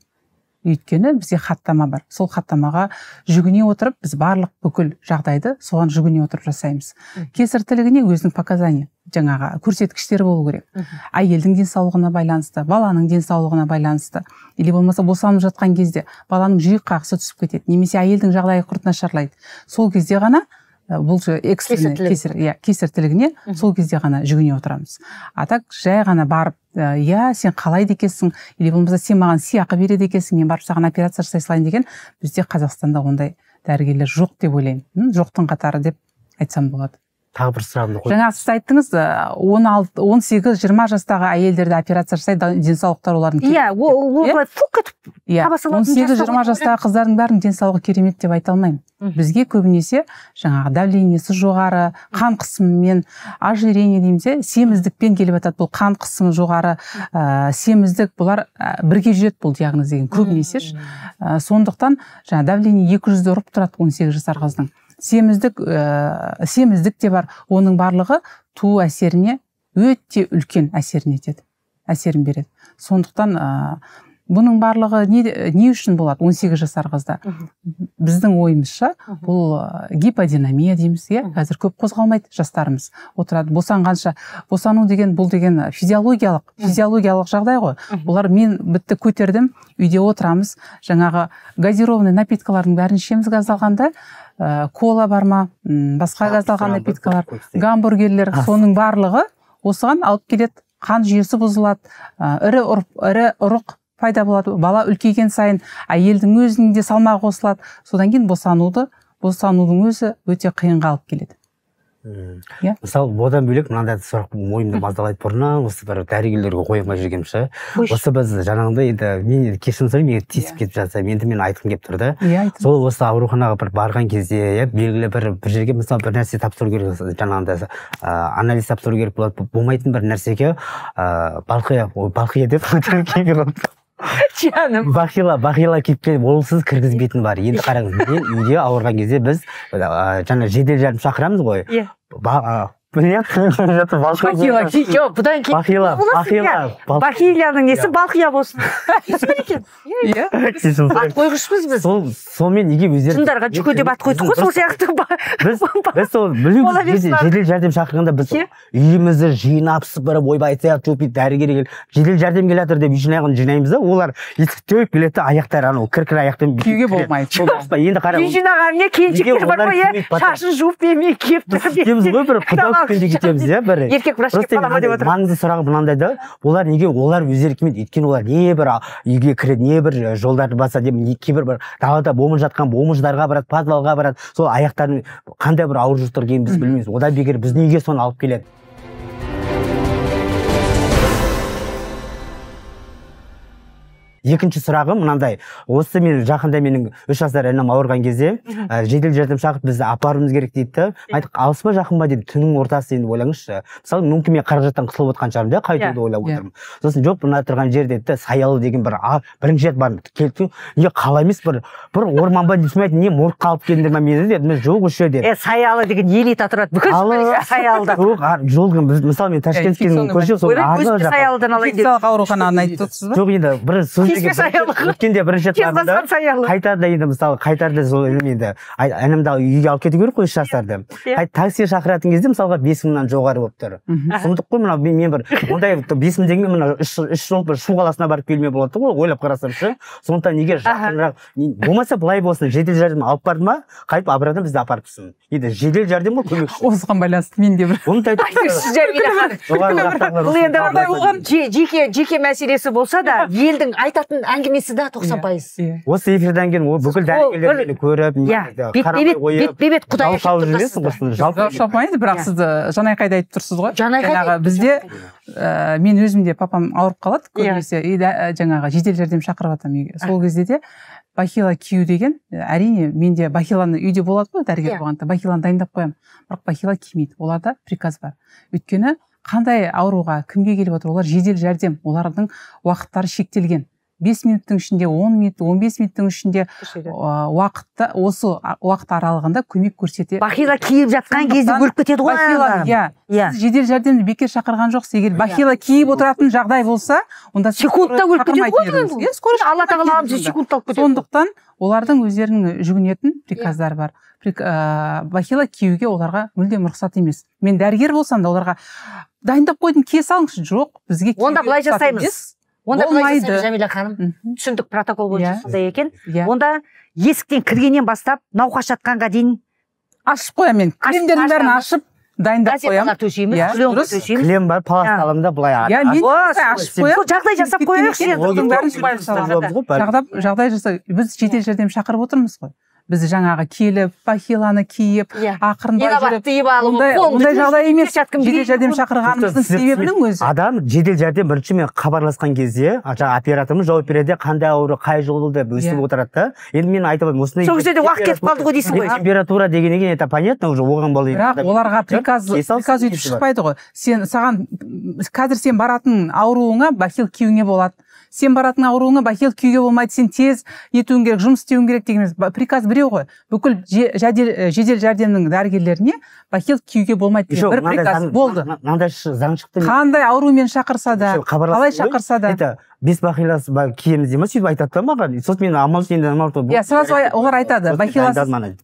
[SPEAKER 2] өйткені бізде хаттама бар сол хаттамаға жүгіне отырып біз барлық бүкіл жағдайды соған жүгіне отырып жасаймыз Кесір тілігіне өзінің показания жаңағы көрсеткіштері болу керек әйелдің денсаулығына байланысты баланың денсаулығына байланысты или болмаса босанып жатқан кезде баланың жүрек қағысы түсіп кетеді немесе әйелдің жағдайы құрт нашарлайды сол кезде ғана Э, бұл экстренный кесір иә кесір сол кезде ғана жүгіне отырамыз а так жай ғана барып «Э, иә сен қалайды екенсің или болмаса сен маған сыйақы береді екенсің мен барып саған операция жасай салайын деген бізде қазақстанда ондай дәрігерлер жоқ деп ойлаймын жоқтың қатары деп айтсам болады тағы бір сұрағымды қой жаңағы сіз айттыңыз э, он алты он сегіз жиырма жастағы әйелдерді операция жасайды денсаулықтары олардың иә
[SPEAKER 1] ол былай фук
[SPEAKER 2] етіп иә он сегіз жиырма жастағы қыздардың бәрінің денсаулығы керемет деп айта алмаймын бізге көбінесе жаңағы давлениесі жоғары қан қысымымен ожирение дейміз иә семіздікпен келіп жатады бұл қан қысымы жоғары ә, семіздік бұлар ә, бірге жүреді бұл диагноз деген көбінесе ә, сондықтан жаңағы давление екі жүзді ұрып тұрады он сегіз жасар қыздың семіздік ә, семіздік те бар оның барлығы туу әсеріне өте үлкен әсерін етеді әсерін береді сондықтан ә, бұның барлығы не, не үшін болады 18 жасар қызда біздің ойымызша бұл э, гиподинамия дейміз иә қазір көп қозғалмайды жастарымыз отырады босанғанша босану деген бұл деген физиологиялық физиологиялық жағдай ғой бұлар мен бітті көтердім үйде отырамыз жаңағы газированный напиткалардың бәрін ішеміз газдалғанда ә, кола бар ма басқа газдалған напиткалар гамбургерлер соның барлығы осыған алып келеді қан жүйесі бұзылады ә, ірі ірі ұрық пайда болады бала үлкейген сайын әйелдің өзінің де салмағы қосылады содан кейін босануды босанудың өзі өте қиынға алып келеді иә
[SPEAKER 3] мысалы одан бөлек мынандай сұрақ мойымды мазалайды бұрыннан осы бір дәрігерлерге қоя алмай жүргенмін ше осы біз жаңағыдай енді мен енді кешірім сұраймын егер тиісіп иә. кетіп жатсам енді мен айтқым келіп тұр да иә сол осы ауруханаға бір барған кезде иә белгілі бір бір жерге мысалы бір нәрсе тапсыру керек жаңағындай ыыы анализ тапсыру керек болады болмайтын бір нәрсеге ыыы балқия ой балқия деп жаным бахила бахила кеткен олсыз кіргізбейтін бар енді қараңыз үйде ауырған кезде біз жаңа жедел жәрдем шақырамыз ғой иә Нет, [laughs] это Бахила. Жоқ, бұдан кейін Бахилияның несі
[SPEAKER 1] Балқия болсын. Есімі екен. Иә. Ат
[SPEAKER 3] қойғышпыз біз. Сол сонымен неге өздері Шындарға жүкө деп ат қойдық қой сол сияқты. Біз біз сол білмейміз біз жедел жәрдем шақырғанда біз үйімізді жинап сыпырып ойбай айтсақ жопи дәрігер кел жедел жәрдем келе жатыр деп жинаған жинаймыз да олар есік теуіп келеді аяқтары анау кіркір аяқпен киюге болмайды енді қара үй жинаған не келіншектер бар ғой иә шашын жуып немен киіп тұр ғой бір [laughs] құда күнде кетеміз иә бірі еркек врач деп отыр маңызды сұрағы мынандай да олар неге олар өз еркімен өйткені олар небір үйге кіреді небір жолдарды басады кейбір бір далада бомын жатқан бомждарға барады подвалға барады сол аяқтарын қандай бір ауыр жұрттар біз білмейміз одан бекер біз неге соны алып келеді екінші сұрағым мынандай осы мен жақында менің үш жасар інім ауырған кезде ә, жедел жәрдем шақырып бізді апаруымыз керек дейді айттық алыс па жақын ба дедім түннің ортасы енді ойлаңызшы мысалы мүмкін мен қаражаттан қысылып отқан шығармын да қайтуды иә, ойлап иә. отырмын сосын жоқ мына тұрған жер деді саялы деген бір а, бірінші рет бардым келдім не қала емес бір бір орман ба айттым не моргқа алып келдіңдер ма мені дедім жоқ осы жерде е
[SPEAKER 1] саялы деген элита тұрады бүкіл саялыда
[SPEAKER 3] жоқ мысалы мен ташкентке көшемін сол саялыдан
[SPEAKER 1] алайын деп аурухананы айтып
[SPEAKER 3] отырсыз ба жоқ енді бір кеспе саялығы өткенде бірінші қайтарда енді мысалы қайтарда сол енді інімді үйге алып кету керек қой үш жасарды иә, иә. такси шақыратын кезде мысалға бес мыңнан жоғары болып тұр сұмдық қой мынау мен бір ондай бес мың теңге мына үш жол бір шу қаласына барып келуіме болады ғой ойлап қарасам ше сондықтан неге жақынырақ болмаса былай болсын жедел жәрдем алып барды ма қайтып обратно бізді апарып тұрсын енді жедел жәрдем ғой көмек осыған байланысты мен де бір бұл енді болған
[SPEAKER 1] жеке жеке мәселесі болса да елдің айта айтатын әңгімесі да тоқсан иә. пайыз
[SPEAKER 3] осы эфирден кейін ол бүкіл дәрігерлерді көріп иә бетпе бет құдай жүресің ғой
[SPEAKER 2] бірақ иә. сіз айтып тұрсыз ғой жаңағы бізде мен өзім де папам ауырып қалады иә. көбінесе и жаңағы жедел жәрдем шақырып жатамын үйге сол кезде де бахила кию деген әрине менде бахиланы үйде болады ғой дәрігер болғанда бахиланы дайындап қоямын бірақ бахила кимейді оларда приказ бар өйткені қандай ауруға кімге келіп отыр олар жедел жәрдем олардың уақыттары шектелген бес минуттың ішінде он минут он бес минуттың ішінде уақытта осы уақыт аралығында көмек көрсете бахила киіп жатқан кезде өліп кетеді ғой иә иә жедел жәрдемді бекер шақырған жоқсыз егер иә. бахила киіп отыратын жағдай болса онда секундта өліп кетеді ғой иә, секундта алып кетеді сондықтан олардың өздерінің жүгінетін приказдары бар бахила киюге оларға мүлдем рұқсат емес мен дәрігер болсам да оларға дайындап қойдым кие салыңызшы жоқ бізге онда былай жасаймыз онда болмайды
[SPEAKER 1] жәмила ханым түсіндік протокол бойынша иә. сондай екен иә онда есіктен кіргеннен бастап науқас жатқанға дейін ашып қоямын мен кілемдердің бәрін ашып дайындап қоямын төсейміз иә, төсейміз
[SPEAKER 3] кілем бар палас аламын да ә. былай ашып иә, қоямын жағдай жасап қояйықшы
[SPEAKER 2] жағдай жасап біз жедел жәрдем шақырып отырмыз ғой біз жаңағы келіп бахиланы киіп иә. ақырындап жүріп ондай жағдай емес жедел жәрдем шақырғанымыздың себебінің
[SPEAKER 3] өзі адам жедел жәрдем бірінші мен хабарласқан кезде жаңағы операторымыз жауап береді қандай ауру қай жолы деп өстіп иә. отырады да енді мен айтып отырмын осындай сол кезде уақыт кетіп қалды ғой дейсің ғой температура дегеннен кейін это понятно уже оған бала бірақ оларға приказ приказ өйтіп шықпайды
[SPEAKER 2] ғой сен саған қазір сен баратын ауруыңа бахил киюіңе болады сен баратын ауруыңа бахил күйге болмайды сен тез нетуің керек жұмыс істеуің керек деген приказ біреу ғой бүкіл жедел жәрдемнің дәрігерлеріне бахил киюге болмайды деген бір приказ
[SPEAKER 3] болды мынандай заң шықты
[SPEAKER 2] қандай аурумен шақырса да қалай шақырса да это
[SPEAKER 3] бес бахиласы киеміз дейді ма сөйтіп айтады да маған сосын мен амал енді иә сразу
[SPEAKER 2] олар айтады
[SPEAKER 3] бахиласы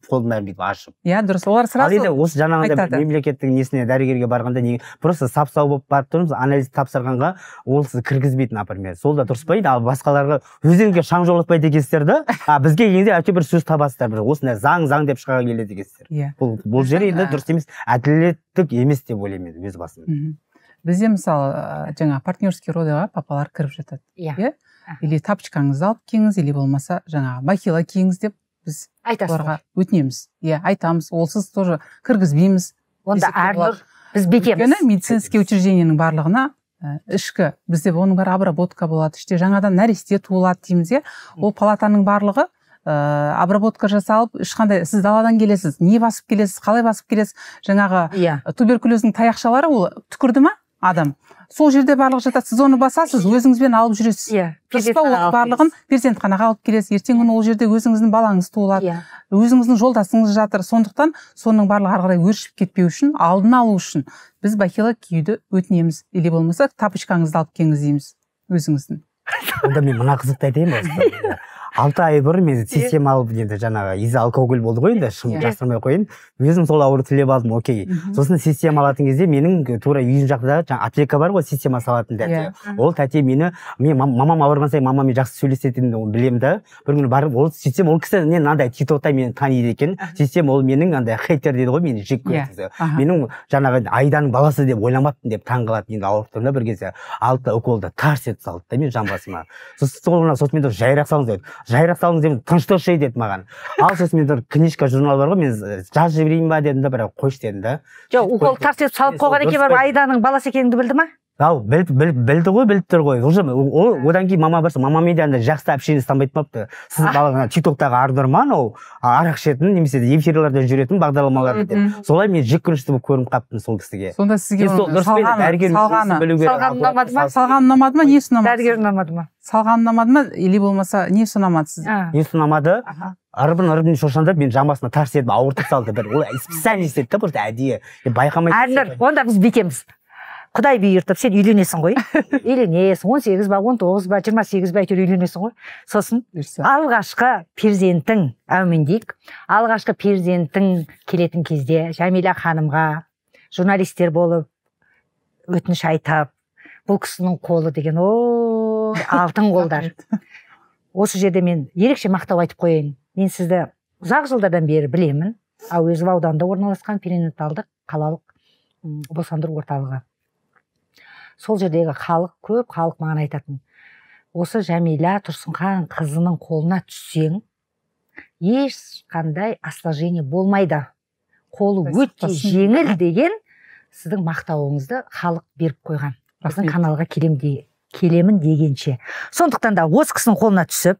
[SPEAKER 3] қолдың бәрін бүйтіп ашып иә дұрыс олар сразу ал енді осы жаңағыдай мемлекеттің несіне дәрігерге барғанда неге просто сап сау болып барып тұрмыз анализ тапсырғанға ол сізді кіргізбейді например сол да дұрыс па енді ал басқаларға өздеріңізге шаң жолатпайды екенсіздер да а бізге келгенде әйтеуір бір сөз табасыздар бір осындай заң заң деп шыға келеді екенсіздер иә бұл бұл жер енді дұрыс емес әділеттік емес деп ойлаймын мен өз басым
[SPEAKER 2] бізде мысалы жаңа партнерский родыға папалар кіріп жатады иә yeah. Иә? или тапочкаңызды алып келіңіз или болмаса жаңағы бахила киіңіз деп біз оларға өтінеміз иә айтамыз олсыз тоже кіргізбейміз онда әрбір біз бекеміз өйткені медицинский учреждениенің барлығына ішкі бізде оның бәрі обработка болады іште жаңадан нәресте туылады дейміз иә ол палатаның барлығы ыыы э, обработка жасалып ешқандай сіз даладан келесіз не басып келесіз қалай басып келесіз жаңағы иә yeah. Э, туберкулездің таяқшалары ол түкірді ма адам сол жерде барлығы жатады сіз оны басасыз өзіңізбен алып жүресіз иә дұрыс па ол барлығын перзентханаға алып келесіз ертеңгі күні ол жерде өзіңіздің балаңыз туылады yeah. Иә. өзіңіздің жолдасыңыз жатыр сондықтан соның барлығы ары қарай өршіп кетпеу үшін алдын алу үшін біз бахила киюді өтінеміз или болмаса тапочкаңызды алып келіңіз дейміз өзіңіздің
[SPEAKER 3] онда мен мына қызықты
[SPEAKER 2] айтайын
[SPEAKER 3] алты ай бұрын мен система алып енді жаңағы алкоголь болды ғой енді шын жасырмай қояйын өзім сол ауру тілеп алдым окей сосын система алатын кезде менің тура үйдің жағындағы жаңағы аптека бар ғой система салатын тәте ол тәте мені мен мамам ауырған сайын мамамен жақсы сөйлесетінімді білемін да бір күні барып ол сөйтсем ол кісі мен мынандай титота мені таниды екен сөйтсем ол менің андай хейтер дейді ғой мені жек көретін менің жаңағы айданың баласы деп ойламаппын деп таң қалады енді ауырып тұрмын да бір кезде алты уколды тарс етіп салды да менің жамбасыма сосын сосын мен жайрақ салыңыз жайрақ салыңыз дедім тыныштықшы деді маған ал сосын мен книжка журнал бар ғой мен жазып жіберейін ба дедім да бірақ қойшы дедім да
[SPEAKER 1] жоқ укол тарс етіп салып қойған екен барып айданың баласы екеніңді білді ма
[SPEAKER 3] ал білді ғой біліп тұр ғой уже ол одан кейін мама барса мамамен де андай жақсы общение ұстанбайтын болыпты сіз баланы токтағы арнұрман ол арақ ішетін немесе эфирлерде жүретін бағдарламалар деп солай мен жеккөрінішті болып көрініп қалыппын сол кісіге сонда сізге
[SPEAKER 2] салғаны ұнамады ма несі ұнамады дәрігер ұнамады ма салғаны ұнамады ма или болмаса несі ұнамады сізге
[SPEAKER 3] несі ұнамады ырбын ырбын шошаңдап мен жамасына тарс етіп ауыртып салды бір ол специально істеді да просто әдейі байқамай
[SPEAKER 2] әрнұр онда
[SPEAKER 1] біз бекеміз құдай бұйыртып сен үйленесің ғой [laughs] үйленесің он сегіз ба он тоғыз ба жиырма сегіз ба әйтеуір үйленесің ғой сосын алғашқы перзентің әумин дейік алғашқы перзентің келетін кезде жәмила ханымға журналистер болып өтініш айтып бұл кісінің қолы деген о алтын қолдар [laughs] осы жерде мен ерекше мақтау айтып қояйын мен сізді ұзақ жылдардан бері білемін әуезов ауданында орналасқан перинаталдық қалалық босандыру орталығы сол жердегі халық көп халық маған айтатын осы жәмила тұрсынхан қызының қолына түссең ешқандай осложение болмайды қолы өте жеңіл деген сіздің мақтауыңызды халық беріп қойған біздің каналға келем келемін дегенше сондықтан да осы кісінің қолына түсіп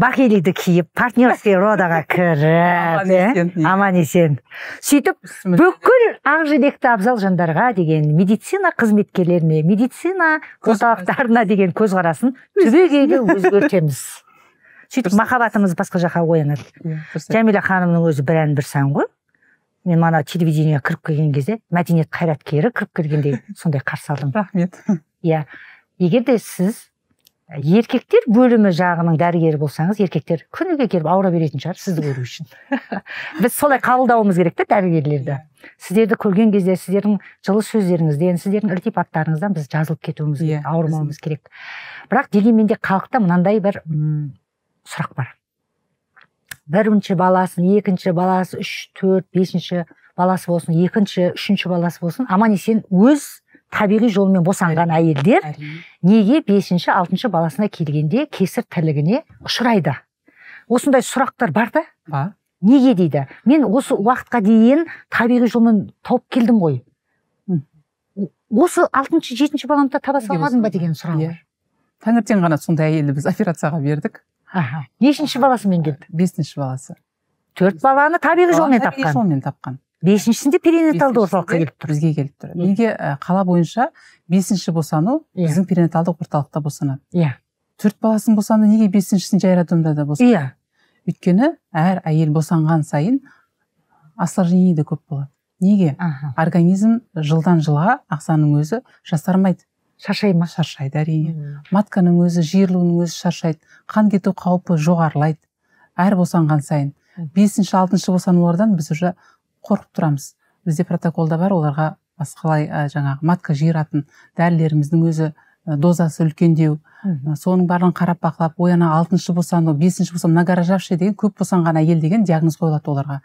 [SPEAKER 1] бахилиді киіп партнерский родаға кіріп аман есен э, сөйтіп бүкіл ақжидекті абзал жандарға деген медицина қызметкерлеріне медицина орталықтарына деген көзқарасын түбегейлі өзгертеміз [laughs] сөйтіп махаббатымыз басқа жаққа оянады иә, жәмила ханымның өзі бір ән бір сән ғой мен мана телевидениеге кіріп келген кезде мәдениет қайраткері кіріп келгендей сондай қарсы алдым рахмет иә yeah егер де сіз еркектер бөлімі жағының дәрігері болсаңыз еркектер күніге келіп ауыра беретін шығар сізді көру үшін [laughs] біз солай қабылдауымыз керек та дәрігерлерді иә. сіздерді көрген кезде сіздердің жылы сөздеріңізден сіздердің ілтипаттарыңыздан біз жазылып кетуіміз иә, керек yeah, ауырмауымыз керек бірақ дегенмен де халықта мынандай бір ұм, сұрақ бар бірінші баласын екінші баласы үш төрт бесінші баласы болсын екінші үшінші баласы болсын аман есен өз табиғи жолмен босанған әйелдер неге бесінші алтыншы баласына келгенде кесір тірлігіне ұшырайды осындай сұрақтар бар да бар неге дейді мен осы уақытқа дейін табиғи жолмен тауып келдім ғой осы алтыншы жетінші баламды таба салмадым ба деген сұрақ иә таңертең ғана
[SPEAKER 2] сондай әйелді біз операцияға бердік аха нешінші баласымен келді бесінші баласы төрт баланы табиғи жолмен тапқан жолмен тапқан бесіншісінде перинаталды орталыққа келіп тұр бізге келіп тұр неге қала бойынша бесінші босану иә. біздің перинаталдық орталықта босанады иә төрт баласын босанды неге бесіншісін роддомда да босан иә yeah. өйткені әр әйел босанған сайын осложнение де көп болады неге организм жылдан жылға ағзаның өзі жасармайды шаршай ма шаршайды әрине матканың өзі жиырылуының өзі шаршайды қан кету қаупі жоғарылайды әр босанған сайын бесінші алтыншы босанулардан біз уже қорқып тұрамыз бізде протоколда бар оларға басқалай ә, жаңағы матка жиратын дәрілеріміздің өзі дозасы үлкендеу соның барлығын қарап бақылап ой ана алтыншы босану бесінші босану многорожавший деген көп босанған әйел деген диагноз қойылады оларға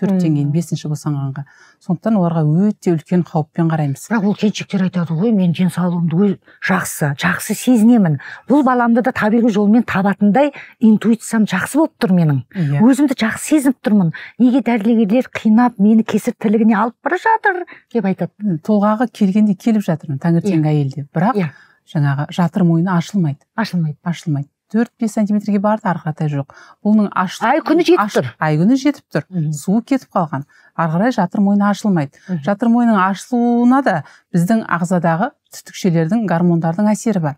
[SPEAKER 2] төрттен кейін бесінші босанғанға сондықтан оларға өте үлкен қауіппен қараймыз
[SPEAKER 1] бірақ ол келіншектер айтады ғой мен денсаулығымды өз жақсы жақсы сезінемін бұл баламды да табиғи жолмен табатындай интуициям жақсы болып тұр менің yeah. Иә. өзімді жақсы сезініп тұрмын неге дәрігерлер қинап мені кесір тілігіне алып бара жатыр деп айтады толғағы
[SPEAKER 2] келгенде келіп жатырмын таңертеңгі yeah. Иә. әйелде бірақ yeah иә жаңағы жатыр мойны ашылмайды ашылмайды ашылмайды төрт бес сантиметрге барды ары қаратай жоқ бұның аш ай күні жетіп аш, тұр ай күні жетіп тұр суы кетіп қалған ары қарай жатыр мойны ашылмайды жатыр мойнының ашылуына да біздің ағзадағы түтікшелердің гормондардың әсері бар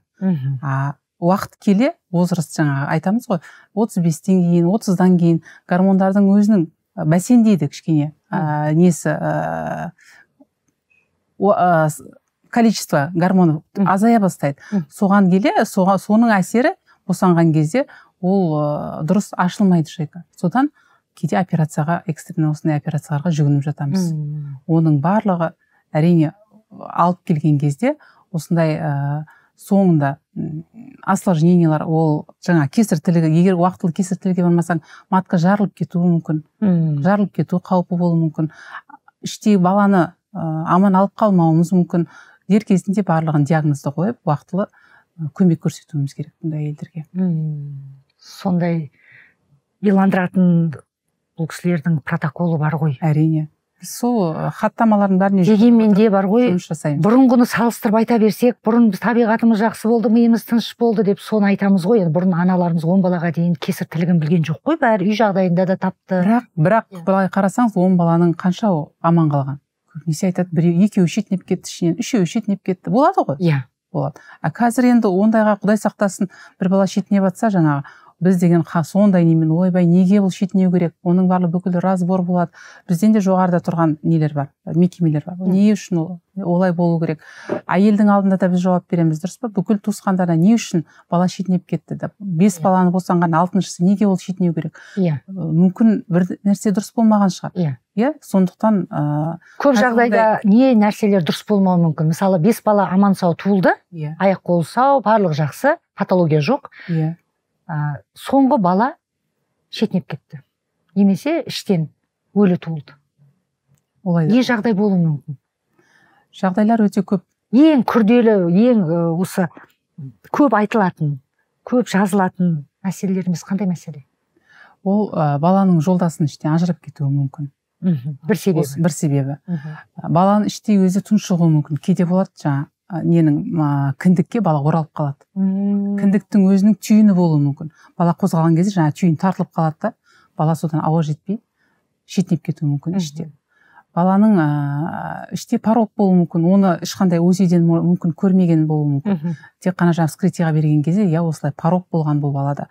[SPEAKER 2] а уақыт келе возраст жаңағы айтамыз ғой отыз бестен кейін отыздан кейін гормондардың өзінің бәсеңдейді кішкене ә, несі ә, количество гормонов азая бастайды соған келе соның әсері босанған кезде ол дұрыс ашылмайды шейка содан кейде операцияға экстренно осындай операцияларға жүгініп жатамыз оның барлығы әрине алып келген кезде осындай ә, соңында осложнениялар ол жаңа кесір тілігі егер уақытылы кесір тіліге бармасаң матка жарылып кетуі мүмкін Үм. жарылып кету қаупі болуы мүмкін іштей баланы ә, аман алып қалмауымыз мүмкін дер кезінде барлығын диагнозды қойып уақытылы көмек көрсетуіміз керек бұндай
[SPEAKER 1] әйелдерге сондай иландыратын бұл кісілердің протоколы бар ғой әрине біз сол хаттамалардың бәріне дегенмен де бар ғой бұрынғыны салыстырып айта берсек бұрын біз табиғатымыз жақсы болды миымыз тыныш болды деп соны айтамыз ғой енді бұрын аналарымыз он балаға дейін кесір тілігін білген жоқ қой бәрі үй жағдайында да тапты бірақ
[SPEAKER 2] бірақ иә. былай қарасаңыз он баланың қанша аман қалған несе айтады біреу екеуі шетінеп кетті ішінен үшеуі шетінеп кетті болады ғой иә yeah. болады а қазір енді ондайға құдай сақтасын бір бала шетінеп жатса жаңағы біз деген сондай немен ойбай неге бұл шетінеу керек оның барлығы бүкіл разбор болады бізден де жоғарыда тұрған нелер бар мекемелер бар не үшін ол, олай болу керек әйелдің алдында да біз жауап береміз дұрыс па бүкіл туысқандарына не үшін бала шетінеп кетті деп бес иә. баланы босанған алтыншысы неге ол шетінеу керек иә yeah. мүмкін бір нәрсе
[SPEAKER 1] дұрыс болмаған шығар иә yeah иә сондықтан ыыы көп жағдайда не нәрселер дұрыс болмауы мүмкін мысалы бес бала аман сау туылды иә аяқ қолы сау барлығы жақсы патология жоқ иә ә, соңғы бала шетінеп кетті немесе іштен өлі туылды олай не жағдай болуы мүмкін жағдайлар өте көп ең күрделі ең осы көп айтылатын көп жазылатын мәселелеріміз қандай мәселе ол баланың жолдасын іштен
[SPEAKER 2] ажырап кетуі мүмкін Үху, бір себебі бір себебі баланың іштей өзі тұншығуы мүмкін кейде болады жаңағы ненің ә, кіндікке бала оралып қалады
[SPEAKER 1] Үм.
[SPEAKER 2] кіндіктің өзінің түйіні болуы мүмкін бала қозғалған кезде жаңағы түйін тартылып қалады да бала содан ауа жетпей шетінеп кетуі мүмкін іште баланың ә, іште порог болуы мүмкін оны ешқандай узиден мүмкін көрмеген болуы мүмкін тек қана жаңағы вскрытиеға берген кезде иә осылай порог болған бұл балада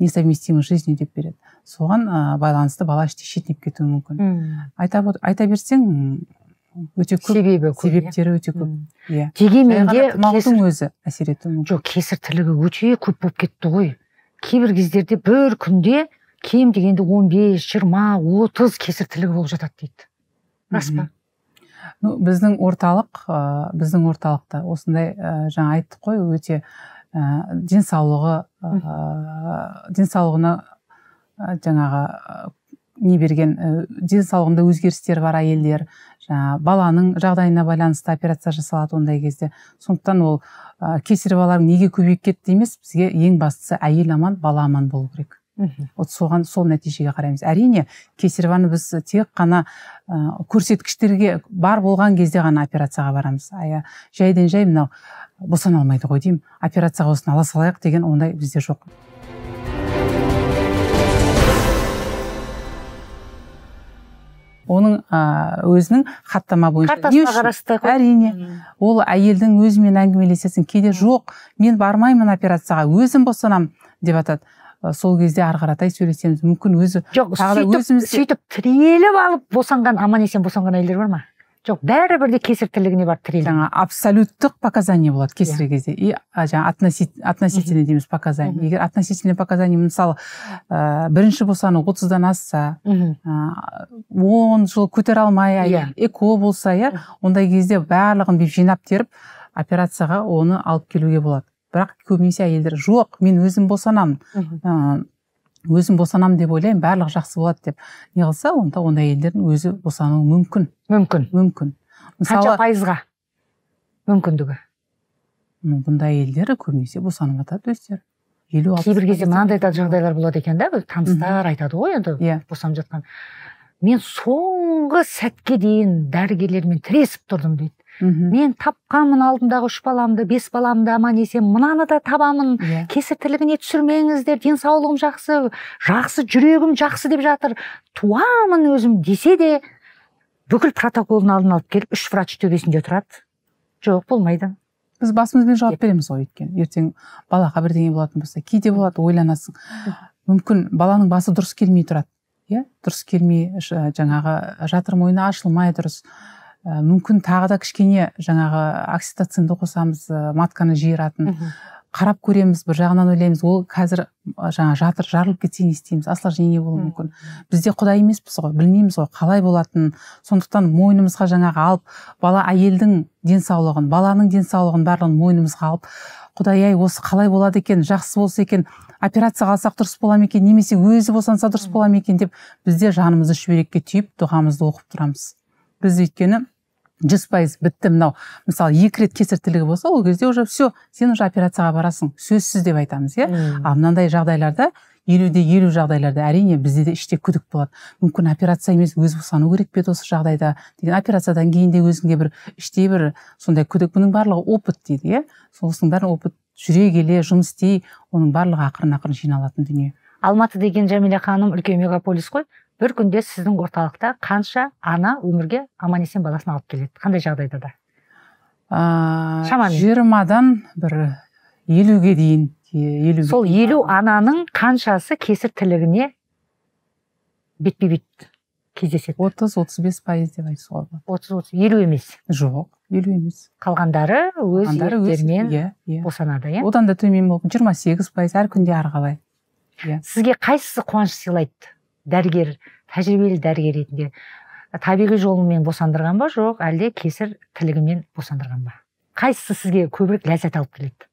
[SPEAKER 2] несовместимость жизни деп береді соған ә, байланысты бала іште шетінеп кетуі мүмкін айта, айта берсең өте көп себебі көп иә. себептері өте
[SPEAKER 1] көп иә дегенменде өзі әсер етуі мүмкін жоқ кесір тілігі өте көп болып кетті ғой кейбір кездерде бір күнде кем дегенде 15-20-30 кесір тілігі болып жатады дейді рас па ну біздің орталық ә,
[SPEAKER 2] біздің орталықта осындай ә, жаңа айттық қой өте ә, денсаулығы ә, денсаулығына жаңағы не берген ә, денсаулығында өзгерістер бар әйелдер жаңағы баланың жағдайына байланысты операция жасалады ондай кезде сондықтан ол ә, неге көбейіп кетті емес бізге ең бастысы әйел аман бала аман болу керек вот соған сол нәтижеге қараймыз әрине кесареваны біз тек қана ә, көрсеткіштерге бар болған кезде ғана операцияға барамыз ая жайдан жай мынау босана алмайды ғой деймін операцияға осыны ала салайық деген ондай бізде жоқ оның ә, өзінің хаттама бойынша әрине ол әйелдің өзімен әңгімелесесің кейде жоқ мен бармаймын операцияға өзім босанамын деп атады сол кезде ары қаратай сөйлесеміз мүмкін өзі жоқ сөйтіп, сөйтіп
[SPEAKER 1] тіреліп алып босанған аман есен босанған әйелдер бар ма
[SPEAKER 2] жоқ бәрібір де кесір тірлігіне барып тіреледі жаңа абсолюттік показание болады yeah. Иә. кезде и жаңағы относительный дейміз показание егер относительный показание мысалы ә, бірінші босану отыздан асса он жыл көтере алмай әйел иә. эко болса иә ондай кезде барлығын бүйтіп жинап теріп операцияға оны алып келуге болады бірақ көбінесе әйелдер жоқ мен өзім босанамын өзім босанамын деп ойлаймын барлығы жақсы болады деп не қылса онда ондай әйелдердің өзі босануы мүмкін мүмкін мүмкін
[SPEAKER 1] мысалы қанша пайызға мүмкіндігі бұндай әйелдер көбінесе босанып жатады өздері елу алпыс кейбір кезде мынандай да жағдайлар болады екен да таныстар айтады ғой енді иә босанып жатқан мен соңғы сәтке дейін дәрігерлермен тіресіп тұрдым дейді мен тапқанмын алдындағы үш баламды бес баламды аман есен мынаны да табамын yeah. Иә. кесір тілігіне түсірмеңіздер денсаулығым жақсы жақсы жүрегім жақсы деп жатыр туамын өзім десе де бүкіл протоколдың алдын алып келіп үш врач төбесінде тұрады жоқ болмайды біз басымызбен жауап береміз ғой өйткені ертең балаға бірдеңе болатын болса
[SPEAKER 2] кейде болады ойланасың мүмкін баланың басы дұрыс келмей тұрады иә дұрыс келмей жаңағы жатыр мойны ашылмай дұрыс ә, мүмкін тағы да кішкене жаңағы окситоцинді қосамыз ә, матканы жиыратын қарап көреміз бір жағынан ойлаймыз ол қазір жаңа жатыр жарылып кетсе не істейміз осложнение болуы мүмкін бізде құдай емеспіз ғой білмейміз ғой қалай болатынын сондықтан мойнымызға жаңағы алып бала әйелдің денсаулығын баланың денсаулығын барлығын мойнымызға алып құдай ай осы қалай болады екен жақсы болса екен операцияға алсақ дұрыс бола ма екен немесе өзі босанса дұрыс бола ма екен деп бізде жанымызды шүберекке түйіп дұғамызды оқып тұрамыз біз өйткені жүз пайыз бітті мынау мысалы екі рет кесір болса ол кезде уже все сен уже операцияға барасың сөзсіз деп айтамыз иә ал мынандай жағдайларда елуде елу жағдайларда әрине бізде де іште күдік болады мүмкін операция емес өзі босану керек пе еді осы жағдайда деген операциядан кейін де өзіңде бір іштей бір сондай күдік бұның барлығы опыт дейді иә осының бәрін опыт жүре келе жұмыс істей оның барлығы ақырын ақырын жиналатын дүние
[SPEAKER 1] алматы деген жәмила ханым үлкен мегаполис қой бір күнде сіздің орталықта қанша ана өмірге аман есен баласын алып келеді қандай жағдайда да ыыы шамамен жиырмадан бір
[SPEAKER 2] елуге дейін елу сол
[SPEAKER 1] елу ананың қаншасы кесір тілігіне бетпе бет кездеседі отыз отыз бес пайыз деп айтуға болады отыз отыз елу емес жоқ елу емес
[SPEAKER 2] қалғандары өз еріктерімен иә yeah, иә. yeah. босанады иә одан да төмен болып жиырма сегіз пайыз әр
[SPEAKER 1] күнде әрі қарай иә yeah. сізге қайсысы қуаныш сыйлайды дәрігер тәжірибелі дәрігер ретінде табиғи жолымен босандырған ба жоқ әлде кесір тілігімен босандырған ба қайсысы сізге көбірек ләззат алып келеді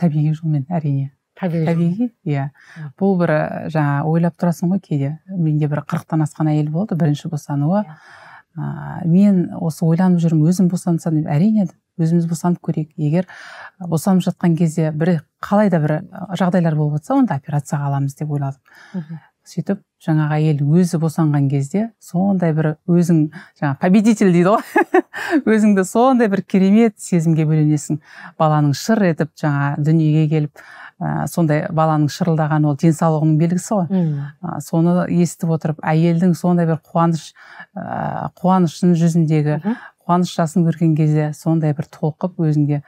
[SPEAKER 1] табиғи жолмен әрине табиғи
[SPEAKER 2] иә бұл бір э, жаңа ойлап тұрасың ғой кейде менде бір қырықтан асқан әйел болды бірінші босануы ә, мен осы ойланып жүрмін өзім босансам деп әрине өзіміз босанып көрейік егер э, босанып жатқан кезде бір қалай да бір э, жағдайлар болып жатса онда операцияға аламыз деп ойладық сөйтіп жаңағы әйел өзі босанған кезде сондай бір өзің жаңа победитель дейді ғой [laughs] өзіңді сондай бір керемет сезімге бөленесің баланың шыр етіп жаңа дүниеге келіп ә, сондай баланың шырылдаған ол денсаулығының белгісі ғой ә, соны естіп отырып әйелдің сондай бір қуаныш ә, қуанышын жүзіндегі қуаныш жасын көрген кезде сондай бір толқып өзіңде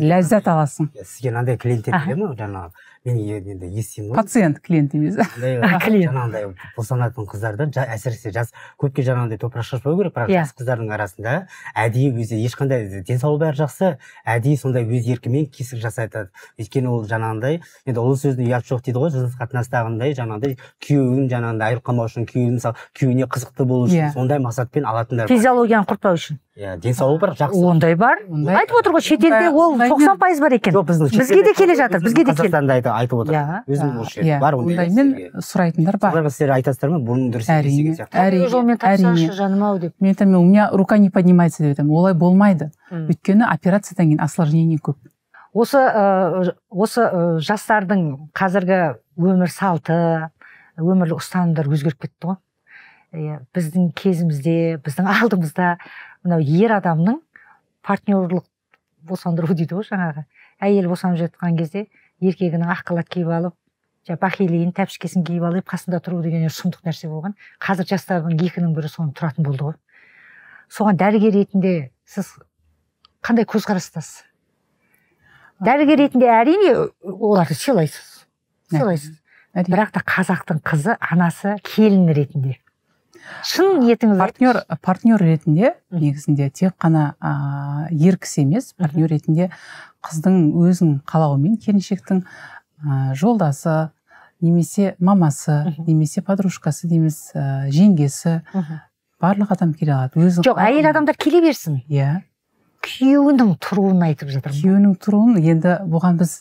[SPEAKER 2] ләззат аласың
[SPEAKER 3] сізге мынандай клиенттер келе ма жаңағы мен енді естимін ғой пациент
[SPEAKER 2] клиент емес [laughs] жаңағындай
[SPEAKER 3] босанатын қыздарды әсіресе жас көпке жаңағындай топырақ шашпау керек бірақ иә. жас қыздардың арасында әдейі өзі ешқандай денсаулығы бәрі жақсы әдейі сондай өз еркімен кесік жасайды өйткені ол жаңағындай енді ұлы сөздің ұяты жоқ дейді ғой жыныстық қатынастағындай жаңағындай күйеуін жаңағындай айырып қалмау үшін күйеуін мысалы күйеуіне қызықты болу үшін иә. сондай мақсатпен алатындар
[SPEAKER 1] физиологияны құртпау үшін
[SPEAKER 3] иә денсаулығы бар жақсы
[SPEAKER 1] ондай бар айтып отыр ғой шетелде ол тоқсан пайыз бар екен жоқ бізге де
[SPEAKER 3] келе жатыр бізге де қазақстанда айтып отыр иә өзінің бұл жерде иә, бар ондай мен сұрайтындар бар соларға сіздер айтасыздар ма бұның дұрыс емес сияқты
[SPEAKER 2] жолмен жаным ау деп мен айтамын у меня рука не поднимается деп айтамын олай болмайды өйткені
[SPEAKER 1] операциядан кейін осложнение көп осы э, осы э, жастардың қазіргі өмір салты өмірлік ұстанымдар өзгеріп кетті ғой иә біздің кезімізде біздің алдымызда мынау ер адамның партнерлық босандыру дейді ғой жаңағы әйел босанып жатқан кезде еркегінің ақ халат киіп алып жаңағы бахилиін тәпішкесін киіп алып қасында тұру деген сұмдық нәрсе болған қазір жастардың екінің бірі соны тұратын болды ғой соған дәрігер ретінде сіз қандай көзқарастасыз дәрігер ретінде әрине оларды сыйлайсыз сыйлайсыз бірақ та қазақтың қызы анасы келін ретінде
[SPEAKER 2] шын ниетіңіз партнер партнер ретінде негізінде тек қана ыыы ер емес партнер ретінде қыздың өзінің қалауымен келіншектің ә, жолдасы немесе мамасы немесе подружкасы дейміз ә, жеңгесі барлық адам келе алады өзі жоқ
[SPEAKER 1] әйел адамдар келе
[SPEAKER 2] берсін иә күйеуінің тұруын айтып жатырмын күйеуінің тұруын енді бұған біз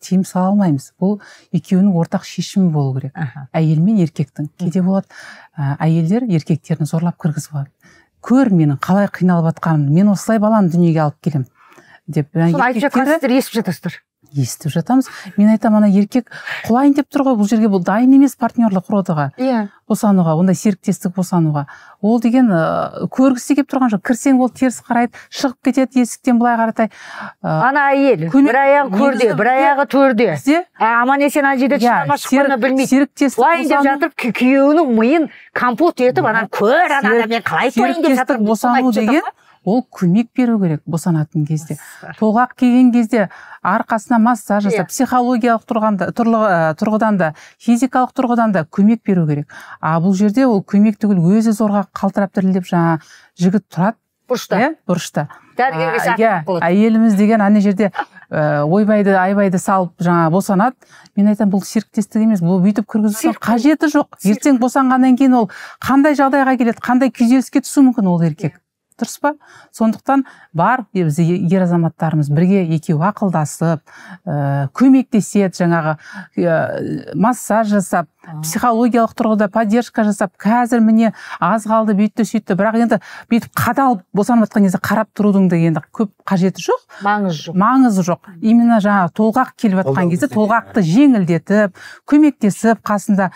[SPEAKER 2] тыйым сала алмаймыз бұл екеуінің ортақ шешімі болу керек әйел мен еркектің кейде болады ә, әйелдер еркектерін зорлап кіргізіп алады көр менің қалай қиналып жатқанымды мен осылай баланы дүниеге алып келемін деп айтып жатқан сіздер естіп жатасыздар естіп жатамыз мен айтамын ана еркек құлайын деп тұр ғой бұл жерге бұл дайын емес партнерлық родыға иә yeah. босануға ондай серіктестік босануға ол деген ыыы көргісі келіп тұрған жоқ кірсең ол теріс қарайды шығып кетеді
[SPEAKER 1] есіктен былай қаратай ә, ана әйел бір аяғы көрде бір аяғы төрде аман есен ана жерде иә, шығарма білмейді деп жатып күйеуінің миын компот етіп ана көр ана мен қалай тұрайын деп жатыр
[SPEAKER 2] босану деген ол көмек беру керек босанатын кезде толғақ келген кезде арқасына массаж жасап yeah. Иә. психологиялық тұрғанда, э, тұрғыдан да физикалық тұрғыдан да көмек беру керек а бұл жерде ол көмек түгіл өзі зорға қалтырап дірілдеп жаңа жігіт тұрады бұрышта иә бұрышта дәрігерге иә, әйеліміз деген ана жерде ә, ойбайды айбайды салып жаңа босанады мен айтамын бұл серіктестік емес бұл бүйтіп кіргізудің қажеті жоқ ертең босанғаннан кейін ол қандай жағдайға келеді қандай күйзеліске түсуі мүмкін ол еркек дұрыс па сондықтан бар біз ер азаматтарымыз бірге екеуі ақылдасып ә, көмектеседі жаңағы ә, массаж жасап психологиялық тұрғыда поддержка жасап қазір міне аз қалды бүйтті сөйтті бірақ енді бүйтіп қадалып босанып жатқан кезде қарап тұрудың да енді көп қажеті жоқ маңызы жоқ маңызы жоқ именно жаңағы толғақ келіп жатқан кезде толғақты жеңілдетіп көмектесіп қасында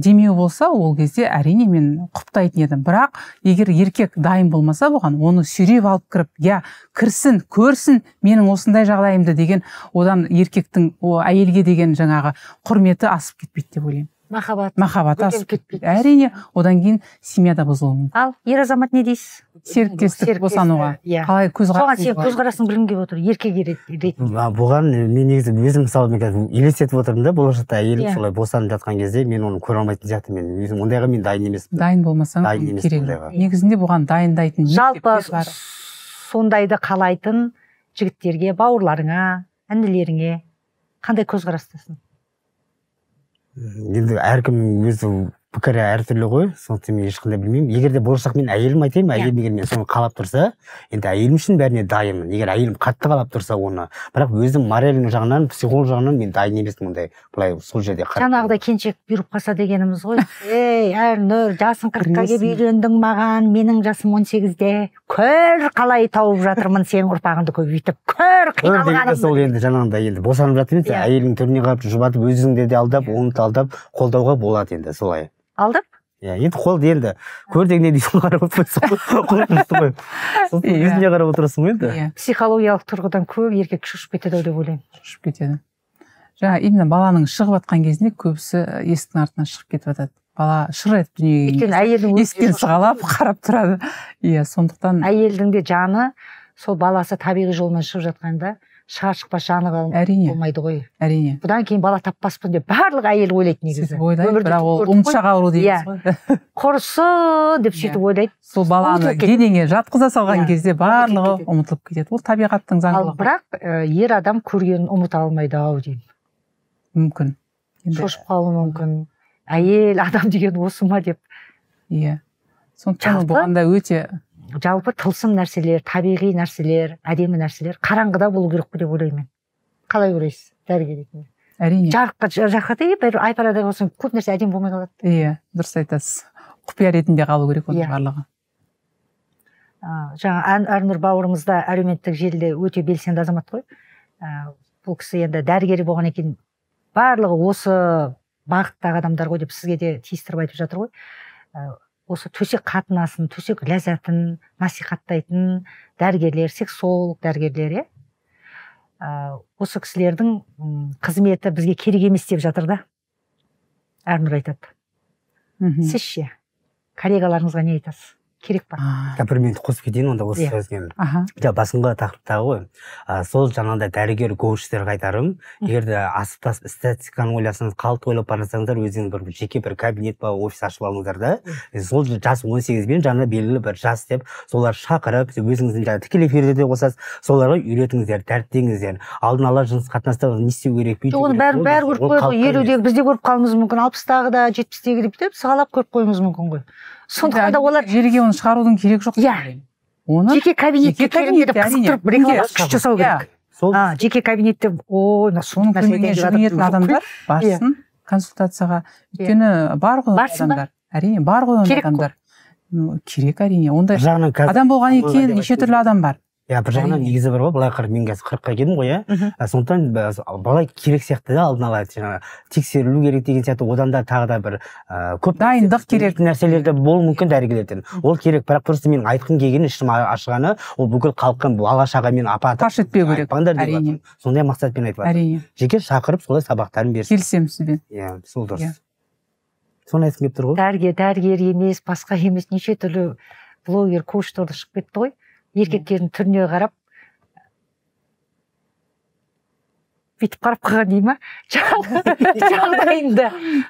[SPEAKER 2] демеу болса ол кезде әрине мен құптайтын едім бірақ егер еркек дайын болмаса бұған оны сүйреп алып кіріп иә кірсін көрсін менің осындай жағдайымды деген одан еркектің о, әйелге деген жаңағы құрметі асып кетпейді деп ойлаймын
[SPEAKER 1] махаббат махаббат асып кетпейді
[SPEAKER 2] әрине одан кейін семья да бұзылуы мүмкін
[SPEAKER 1] ал ер азамат не дейсіз серіктестік босануға иә қалай көзқарас соған сенің көзқарасың білгім келіп отыр еркек ретінде
[SPEAKER 3] бұған э, мен негізі өзім мысалы мен қазір елестетіп отырмын да болашақта әйелім иә. солай босанып жатқан кезде мен оны көре алмайтын сияқтымын мен өзім ондайға мен дайын емеспін
[SPEAKER 1] дайын
[SPEAKER 2] болмасаң дайын емес
[SPEAKER 1] негізінде бұған дайындайтын жалпы сондайды қалайтын жігіттерге бауырларыңа інілеріңе қандай көзқарастасың
[SPEAKER 3] енді әркім өзі пікірі әртүрлі ғой сондықтан мен ешқандай білмеймін егер де болашақ мен әйелім айтайын иә. әйелім егер мен соны қалап тұрса енді әйелім үшін бәріне дайынмын егер әйелім қатты қалап тұрса оны бірақ өзім моральный жағынан психолог жағынан мен дайын емеспін ондай былай сол жерде
[SPEAKER 1] жаңағыдай келіншек бұйырып қалса дегеніміз ғой [laughs] ей әрнұр жасың қырыққа келіп үйлендің маған менің жасым он сегізде көр қалай тауып жатырмын сенің ұрпағыңды көбейтіп көр қиналғанымды сол
[SPEAKER 3] енді жаңағындай енді босанып жатыр енді иә. әйелінің түріне қарап жұбатып өзіңді де алдап иә. оны да алдап қолдауға болады енді солай алдап иә енді қолды енді көр дегеннен дейін қарап отырсың ғой сосын иә. қарап отырасың ғой енді иә
[SPEAKER 1] психологиялық тұрғыдан көп еркек шошып кетеді ау деп ойлаймын шошып кетеді жаңа именно баланың
[SPEAKER 2] шығып жатқан кезінде көбісі есіктің артынан шығып кетіп жатады бала шыр етіп дүниеге
[SPEAKER 1] өйткені әйелдің есіктен сығалап қарап тұрады иә сондықтан әйелдің де жаны сол баласы табиғи жолмен шығып жатқанда шығар шықпас жаны әрине болмайды ғой әрине бұдан кейін бала таппаспын деп барлық әйел ойлайды негізі ойлайды бірақ ол ұмытшақ ауру иә. дейміз ғой [laughs] деп иә. сөйтіп ойлайды сол баланы
[SPEAKER 2] денеңе жатқыза салған иә. кезде барлығы ұмытылып кетеді ол
[SPEAKER 1] табиғаттың заңдылығы бірақ ер адам көргенін ұмыта алмайды ау деймін
[SPEAKER 2] мүмкін шошып
[SPEAKER 1] қалуы мүмкін әйел адам деген осы ма деп иә сондықтан бұған да өте жалпы тылсым нәрселер табиғи нәрселер әдемі нәрселер қараңғыда болу керек қой деп ойлаймын мен қалай ойлайсыз дәрігер ретінде әрине жарыққа жаққа бір айпарада болсаң көп нәрсе әдемі болмай қалады
[SPEAKER 2] иә дұрыс айтасыз құпия ретінде қалу керек оның иә. барлығы
[SPEAKER 1] жаңа әрнұр бауырымыз да әлеуметтік желіде өте белсенді азамат қой ә, бұл кісі енді дәрігер болғаннан кейін барлығы осы бағыттағы адамдар ғой деп сізге де тиістіріп айтып жатыр ғой осы төсек қатынасын төсек ләззатын насихаттайтын дәрігерлер сексолог дәрігерлер иә осы кісілердің қызметі бізге керек емес деп жатыр да әрнұр айтады сіз ше коллегаларыңызға не айтасыз керек па
[SPEAKER 3] бір мен қосып кетейін онда осы иә. сөзге аха жаңа басыңғы тақырыптағы ғой сол жаңағыдай дәрігер коучтерге айтарым егер де асып тасып статистиканы ойласаңыз қалт ойлап бара жатсаңыздар өзіңіз бір жеке бір кабинет па офис ашып алыңыздар да сол жас он сегізбен жаңа белгілі бір жас деп солар шақырып өзіңіздің жаңағы тікелей эфирде де болсаңыз соларға үйретіңіздер дәріптеңіздер алдын ала жыныс қатынаста не істеу керек жоқ оны бәрі бәрі көріп қояды ғой елудегі
[SPEAKER 1] біз де көріп қалуымыз мүмкін алпыстағы да жетпістегі деп сығалап көріп қоюымыз мүмкін ғой сондықтан да олар желіге оны шығарудың керегі жоқ иә оны жеке кабинетте кабинетті тұрып рекламалық күш жасау керек иә. сол жеке кабинетте ой соның көмегіне жүгінетін адамдар иә.
[SPEAKER 2] барсын консультацияға иә. өйткені бар ғой адамдар әрине бар ғой ондай адамдар керек әрине ондай адам болған екен неше түрлі адам бар
[SPEAKER 3] иә бір жағынан негізі бар ғой былай қарап мен қазір қырыққа келдім ғой иә сондықтан бала керек сияқты да алдын ала жаңағы тексерілу керек деген сияқты одан да тағы да бір ыыы көп дайындық керек нәрселер де болуы мүмкін дәрігерлерден ол керек бірақ просто менің айтқым келгені ішім ашығаны ол бүкіл халыққа бала шағамен мен паш етпеу керек әрине сондай мақсатпен айтып әрине жеке шақырып солай сабақтарын берсін
[SPEAKER 1] келісемін сізбен иә сол дұрыс иә. соны айтқым келіп тұр ғой дәрігер дәрігер емес басқа емес неше түрлі блогер коучтар да шығып кетті ғой еркектердің түріне қарап бүйтіп қарап қалған дей ма [laughs] жағдайын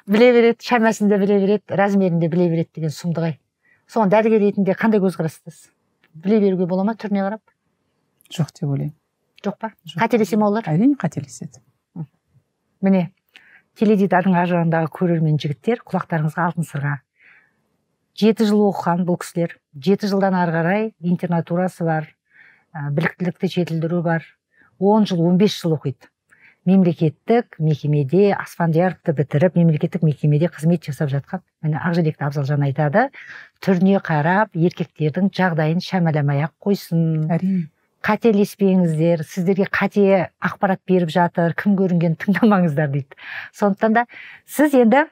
[SPEAKER 1] біле береді шамасын да біле береді размерін де біле береді деген сұмдық ай соған дәрігер ретінде қандай көзқарастасыз біле беруге бола ма түріне қарап жоқ деп ойлаймын жоқ па қателесе ма олар әрине қателеседі міне теледидардың ар жағындағы көрермен жігіттер құлақтарыңызға алтын сырға жеті жыл оқыған бұл кісілер жеті жылдан ары қарай интернатурасы бар ә, біліктілікті жетілдіру бар он жыл он бес жыл оқиды мемлекеттік мекемеде аспандияровты бітіріп мемлекеттік мекемеде қызмет жасап жатқан міне ақжелекті абзалжан айтады түріне қарап еркектердің жағдайын шәмәламай ақ қойсын әрине қателеспеңіздер сіздерге қате ақпарат беріп жатыр кім көрінген тыңдамаңыздар дейді сондықтан да сіз енді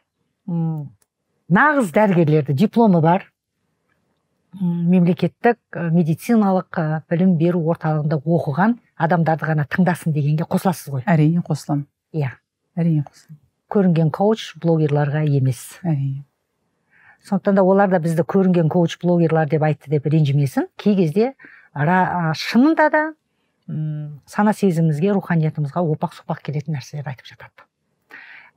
[SPEAKER 1] нағыз дәрігерлерді дипломы бар мемлекеттік медициналық білім беру орталығында оқыған адамдарды ғана тыңдасын дегенге қосыласыз ғой әрине қосыламын иә әрине қосыламын көрінген коуч блогерларға емес әрине сондықтан да олар да бізді көрінген коуч блогерлар деп айтты деп ренжімесін кей кезде шынында да сана сезімімізге руханиятымызға опақ сопақ келетін нәрселер айтып жатады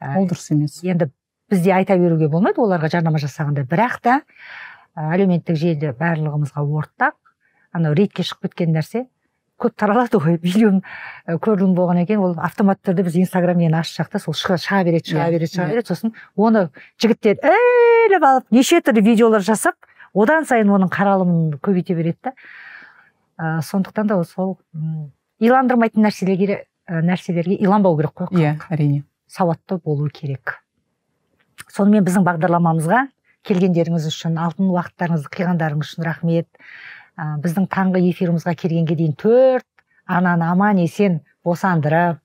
[SPEAKER 1] ә, ол дұрыс емес енді бізде айта беруге болмайды оларға жарнама жасағанда бірақ та әлеуметтік желі барлығымызға ортақ анау ретке шығып кеткен нәрсе көп таралады ғой миллион көрілім болғаннан кейін ол автоматты түрде біз инстаграм нені ашып жақта сол шыға береді шыға береді шыға иә, иә. береді сосын оны жігіттер іліп алып неше түрлі видеолар жасап одан сайын оның қаралымын көбейте береді да ә, сондықтан да сол иландырмайтын нәрселерге нәрселерге иланбау керек қой иә әрине сауатты болу керек сонымен біздің бағдарламамызға келгендеріңіз үшін алтын уақыттарыңызды қиғандарыңыз үшін рахмет біздің таңғы эфирімізге келгенге дейін төрт ананы аман есен босандырып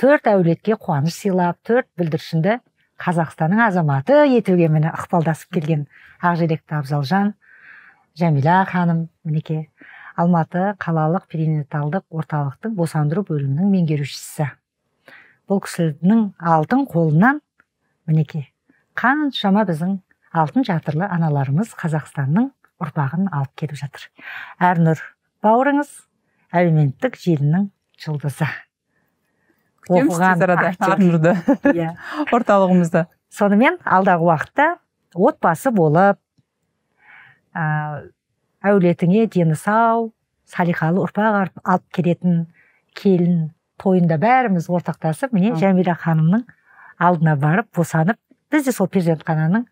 [SPEAKER 1] төрт әулетке қуаныш сыйлап төрт бүлдіршінді қазақстанның азаматы етуге міне ықпалдасып келген ақжелекті абзалжан жәмила ханым мінекей алматы қалалық перинаталдық орталықтың босандыру бөлімінің меңгерушісі бұл кісінің алтын қолынан мінекей қаншама біздің алтын жатырлы аналарымыз қазақстанның ұрпағын алып келіп жатыр әрнұр бауырыңыз әлеуметтік желінің жұлдызы оқыған иә [laughs] орталығымызда сонымен алдағы уақытта отбасы болып ә, әулетіңе дені сау салиқалы ұрпақ алып келетін келін тойында бәріміз ортақтасып міне жәмила ханымның алдына барып босанып біз де сол перзентхананың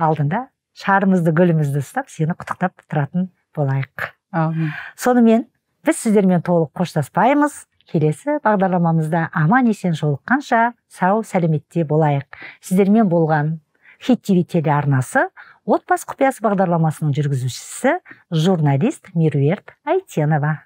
[SPEAKER 1] алдында шарымызды гүлімізді ұстап сені құттықтап тұратын болайық сонымен біз сіздермен толық қоштаспаймыз келесі бағдарламамызда аман есен жолыққанша сау сәлеметте болайық сіздермен болған хит тв телеарнасы отбасы құпиясы бағдарламасының жүргізушісі журналист меруерт Айтенова.